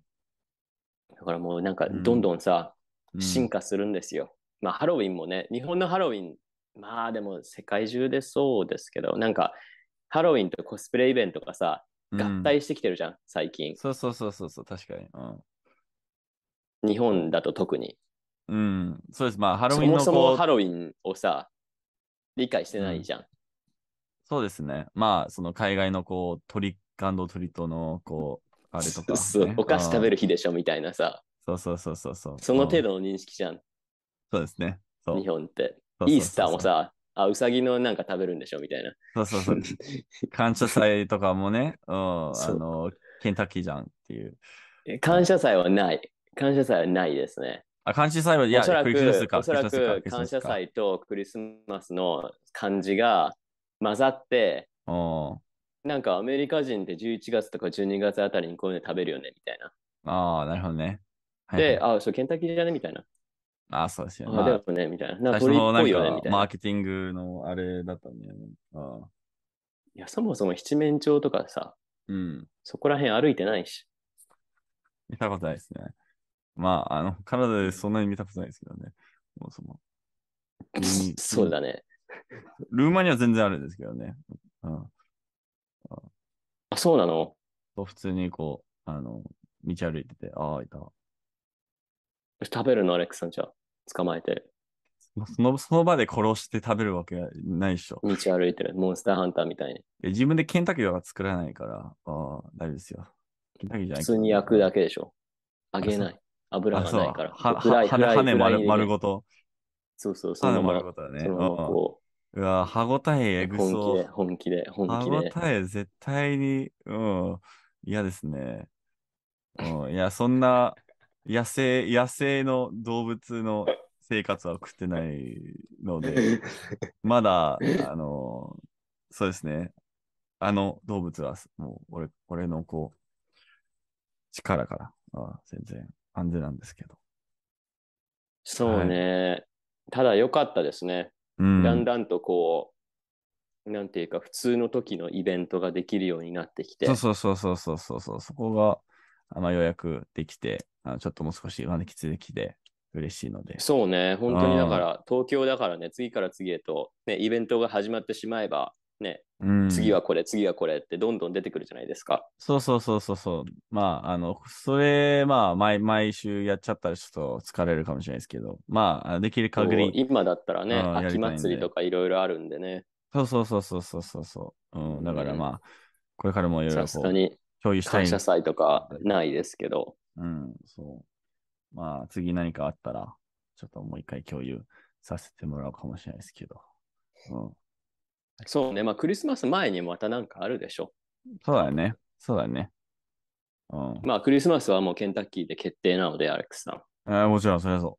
Speaker 2: う。だからもうなんか、どんどんさ、うん進化するんですよ。まあ、ハロウィンもね、日本のハロウィン、まあでも世界中でそうですけど、なんか、ハロウィンとコスプレイベントがさ、合体してきてるじゃん、最近うん。。そうそうそうそうそう、確かに。うん。日本だと特に。うん、そうです。まあ、ハロウィンのそもそもハロウィンをさ、理解してないじゃん。うん、
Speaker 1: そうですね。まあ、その海外のこう、トリックアンドトリートのこう、あれとか、ね、そう、お菓子食べる日で
Speaker 2: しょみたいなさ。
Speaker 1: そうそうそうそうそう。その程
Speaker 2: 度の認識じゃん。そうですね。日本って。イースターもさ、あ、うさぎのなんか食べるんでしょみたいな。そうそうそう。
Speaker 1: 感謝祭とかもね、うん、あの、ケンタッキーじゃんっ
Speaker 2: ていう。感謝祭はない。感謝祭はないですね。あ感謝祭は、いや、おそスく、おそらく感謝祭とクリスマスの感じが混ざって、なんかアメリカ人って11月とか12月あたりにこういうの食べるよね、みたいな。
Speaker 1: ああ、なるほどね。はい、で、
Speaker 2: ああ、そう、ケンタッキーじゃねみたいな。ああ、そうですよね。あでもね、みたいな。なんか、なんかマーケティングのあれだったね。ああいや、そもそも七面鳥とかさ、うん、そこら辺歩いてないし。
Speaker 1: 見たことないですね。まあ、あの、カナダでそんなに見たことないですけどね。もうその。そうだね。ルーマニア全然あるんですけどね。うん、あ、そうなの普通にこう、あの、道歩いてて、ああ、いた。
Speaker 2: 食べるの、アレックさんじゃあ。捕まえて。
Speaker 1: そのその場で殺して食べるわけないでしょ。道歩いてる。モ
Speaker 2: ンスターハンターみたいに。自分でケンタッキーは作らないから、ああ、大丈夫ですよ。ケンタッキーじゃない。普通に焼くだけでしょ。あげない。油がないから。はフは、イ、フライ、羽丸丸ごと。そう
Speaker 1: そう、そのまま。丸ごとだね。そのままこう。うわ、歯応ええぐそう。本
Speaker 2: 気で、本気で、本気で。歯応え
Speaker 1: 絶対に、うん、嫌ですね。うん、いや、そんな 野生、野生の動物の生活は送ってないので、まだ、あの、そうですね。あの動物は、もう、俺、俺のこう、力から、あ全然、感じなんですけど。
Speaker 2: そうね。はい、ただ良かったですね。うん、だんだんとこう、なんていうか、普通の時のイベントができるようになってきて。そうそ
Speaker 1: うそうそうそうそう、そこが、あの、ようやくできて、あのちょっともう少し抜き続きで、嬉しいので。
Speaker 2: そうね、本当にだから、東京だからね、次から次へと、ね、イベントが始まってしまえば、ね、うん、次はこれ、次はこれってどんどん出てくるじゃないですか。そうそうそうそうそう。
Speaker 1: まあ、あの、それ、まあ毎、毎週やっちゃったらちょっと疲れるかもしれないですけど、まあ、できる限り。今
Speaker 2: だったらね、秋祭りとかいろいろあるんでね。
Speaker 1: そうそうそうそう
Speaker 2: そうそ
Speaker 1: う。うん、だからまあ、これからもいろいろ共有したい。感謝祭
Speaker 2: とかないですけど。うん、そ
Speaker 1: う。まあ、次何かあったら、ちょっともう一回共有させてもらうかもしれないですけど。うん
Speaker 2: そうね、まあクリスマス前にまたなんかあるでしょ。
Speaker 1: そうだね。そうだね。うん。
Speaker 2: まあクリスマスはもうケンタッキーで決定なので、アレックスさ
Speaker 1: ん。ああ、もちろん、それはそ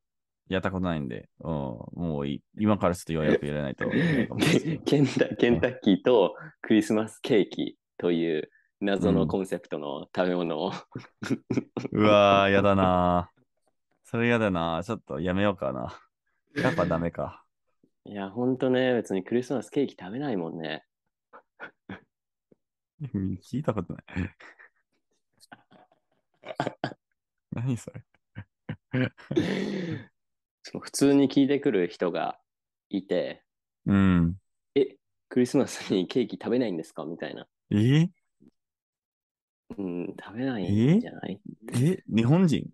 Speaker 1: う。
Speaker 2: やったことないんで、うん、もうい今からちょっと予約入れないとないれないケンタ。ケンタッキーとクリスマスケーキという謎のコンセプトの食べ物を、
Speaker 1: うん、うわー、やだなそれやだなちょっとやめようかな。やっぱダメか。
Speaker 2: いや、ほんとね、別にクリスマスケーキ食べないもんね。
Speaker 1: 聞いたことない。
Speaker 2: 何それ そ普通に聞いてくる人がいて、うん。え、クリスマスにケーキ食べないんですかみたいな。えうん、食べないんじゃないえ日本人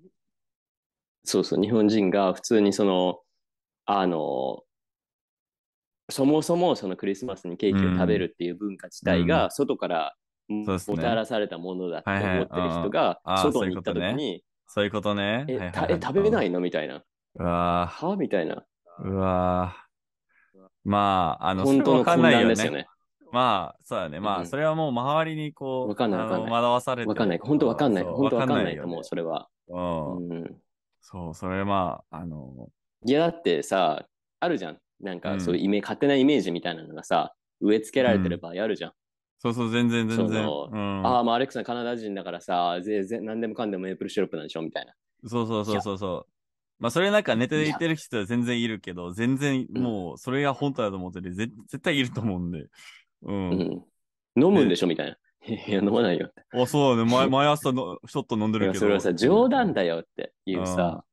Speaker 2: そうそう、日本人が普通にその、あの、そもそもそのクリスマスにケーキを食べるっていう文化自体が外からもたらされたものだと思ってる人が外に行った時にそういうことね。え、食べないのみたいな。うわはみたいな。
Speaker 1: うわまあ、あの、本当の混乱ですよね。
Speaker 2: まあ、そうだね。まあ、それはもう周りにこう、わかんない、わ惑わされて。わかんない。本当わかんない。本当わかんないと思う、それは。うん。そう、それまあ、あの。いや、だってさ、あるじゃん。なんかそういうイメ、うん、勝手なイメージみたいなのがさ、植え付けられてる場合あるじゃん。
Speaker 1: うん、そうそう、全然全然。うん、ああ、
Speaker 2: まあアレックさんカナダ人だからさ、ぜぜ何でもかんでもメープルシロップなんでしょみたいな。
Speaker 1: そうそうそうそうそう。まあそれなんかネタで言ってる人は全然いるけど、全然もうそれが本当だと思ってて、ぜ絶対いると思うんで。
Speaker 2: うん。うん、飲むんでしょ、みたいな。いや、飲まないよって。あ、そうだね。毎毎朝のちょっと飲んでるけど。それはさ、冗談だよっていうさ。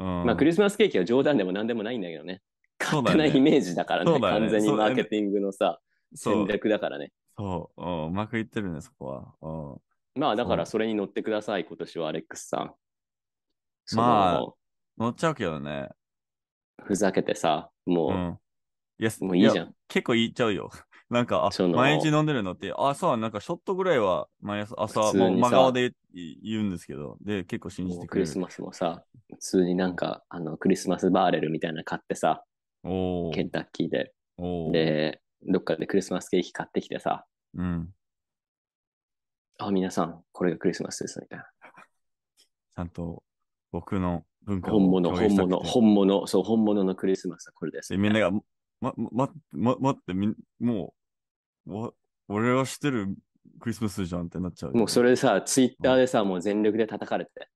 Speaker 2: うん、まあクリスマスケーキは冗談でも何でもないんだけどね。勝手なイメージだからね、ね完全にマーケティングのさ、戦略だからね。
Speaker 1: そう、うまくいってるね、そこは。
Speaker 2: まあ、だからそれに乗ってください、今年はアレックスさん。
Speaker 1: まあ、乗っちゃうけどね。
Speaker 2: ふざけてさ、もう、うん、いやもういいじゃん。
Speaker 1: 結構言っちゃうよ。
Speaker 2: なんか、毎日飲ん
Speaker 1: でるのって、あ、そう、なんかショットぐらいは毎朝、朝、もう真顔で
Speaker 2: 言うんですけど、で、結構信じてくれる。クリスマスもさ、普通になんか、あの、クリスマスバーレルみたいなの買ってさ、ケンタッキーで。で、どっかでクリスマスケーキ買ってきてさ、うん、あ、皆さん、これがクリスマスですみたいな。ちゃんと僕の文化を本物、本物、本物、そう、
Speaker 1: 本物のクリスマスはこれですみんなが、ま、ま、ま、待って、みもう、わ、
Speaker 2: 俺は知ってるクリスマ
Speaker 1: スじゃんってなっちゃう。もうそ
Speaker 2: れでさ、ツイッターでさ、うん、もう全力で叩かれて。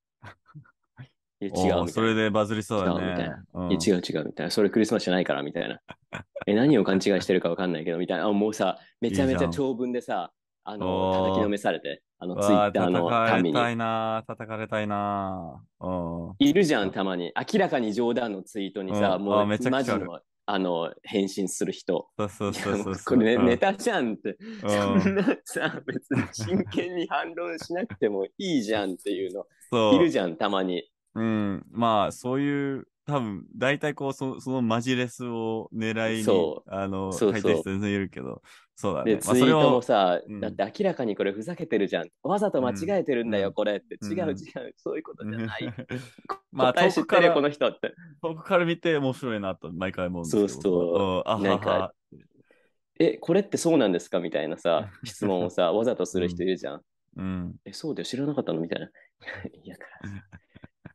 Speaker 2: 違うみたいな。それでバズりそうだね。違うみたいな。うん、い違う違うみたいな。それクリスマスじゃないからみたいな。え、何を勘違いしてるかわかんないけどみたいな。もうさ、めちゃめちゃ長文でさ、いいあの、叩きのめされて、あの、ツイッターの民に。叩かれたいな叩かれたいないるじゃん、たまに。明らかに冗談のツイートにさ、うん、もう、めちゃちゃあの、返信する人。そうそうそうそうこれ、ね、ネタじゃんって。そんなさ、別に真剣に反論しなくてもいいじゃんっていうの。いるじゃん、たまに。
Speaker 1: うん、まあ、そういう、多分、大体こう、そそのマジ
Speaker 2: レスを狙いに、あの、そうそう書いてる人全
Speaker 1: 然いるけど、そうだね。で、まあ、ツイートも
Speaker 2: さ、うん、だって明らかにこれふざけてるじゃん。わざと間違えてるんだよ、これって。違う違う、そういうことじゃない。まあ、大してるこの
Speaker 1: 人って。僕くから見て面白いなと、毎回思うんですけ
Speaker 2: ど。そうそう。あなんか、え、これってそうなんですかみたいなさ、質問をさ、わざとする人いるじゃん。うん、え、そうだよ、知らなかったのみたいな。いやから。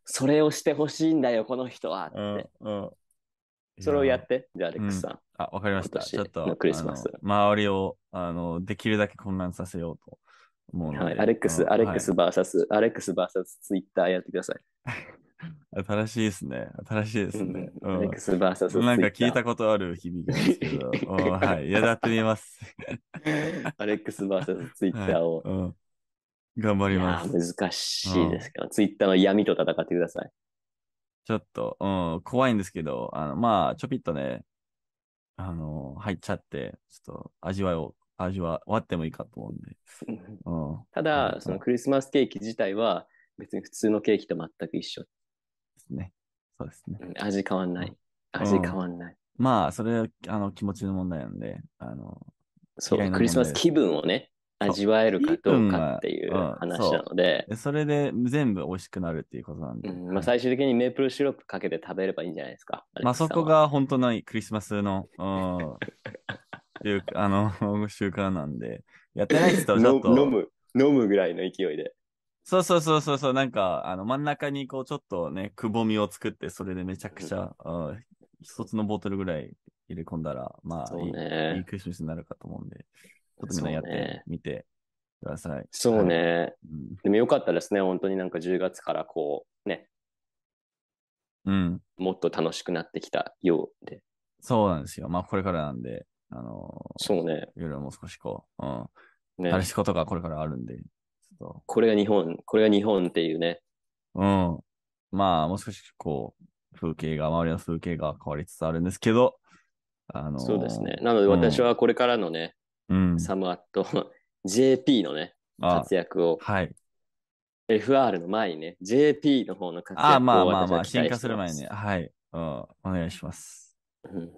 Speaker 2: それをしてほしいんだよ、この人はって。うんうんそれをやって、じゃあ、アレックスさん。うん、あ、
Speaker 1: わかりました。ちょっと、クリスマス。周りを、あの、できるだけ混乱させようと思うので。はい、アレックス、アレックス VS、
Speaker 2: はい、アレックス VS ツイッターやってください。
Speaker 1: 新しいですね。新しいですね。うん、アレックス VS ツイッター。なんか聞いたことある日々ですけど、はい、やってみます。アレックス VS ツイッターを
Speaker 2: 頑張ります。難しいですけど、うん、ツイッターの闇と戦ってください。
Speaker 1: ちょっと、うん、怖いんですけど、あの、まあ、ちょぴっとね、あの、入っちゃって、ちょっと味わいを、味わってもいいかと思うんで。うん、
Speaker 2: ただ、うん、そのクリスマスケーキ自体は、別に普通のケーキと全く一緒。で
Speaker 1: すね。そうです
Speaker 2: ね。味変わんない。味変わんない。
Speaker 1: まあ、それは、あの、気持ちの問題なんで、あの、そう、クリスマス気
Speaker 2: 分をね、味わえるかどうかっていう話なので、うんそそれで全部美味しくなるっていうことなんで、うん、まあ、最終的にメープルシロップかけて食べればいいんじゃないですか
Speaker 1: まあそこが本当のクリスマスの、うん、っていうあの習慣なんでやってない人はちょっと 飲
Speaker 2: む飲むぐらいの勢いでそうそうそ
Speaker 1: うそうなんかあの真ん中にこうちょっとねくぼみを作ってそれでめちゃくちゃ、うん、一つのボトルぐらい入れ込んだらまあ、ね、いいクリスマスになるかと思うんでちょっとみんなやって
Speaker 2: みてください。そうね。でもよかったですね。本当になんか10月からこう、ね。うん。もっと楽しくなってきた
Speaker 1: ようで。そうなんですよ。まあこれからなんで、あのー、そうね。いろいろもう少しこう、うん。ね、しすことがこれからあるんで。こ
Speaker 2: れが日本、これが日本っていうね。
Speaker 1: うん。まあもう少しこう、風景が、周りの風景
Speaker 2: が変わりつつあるんですけど、あのー、そうですね。なので私はこれからのね、うん、サムアット、JP のね、活躍を。はい。FR の前にね、JP の方の活躍を。あ、まあまあまあ、進化する前にね。
Speaker 1: はい、うん。お願いします。うん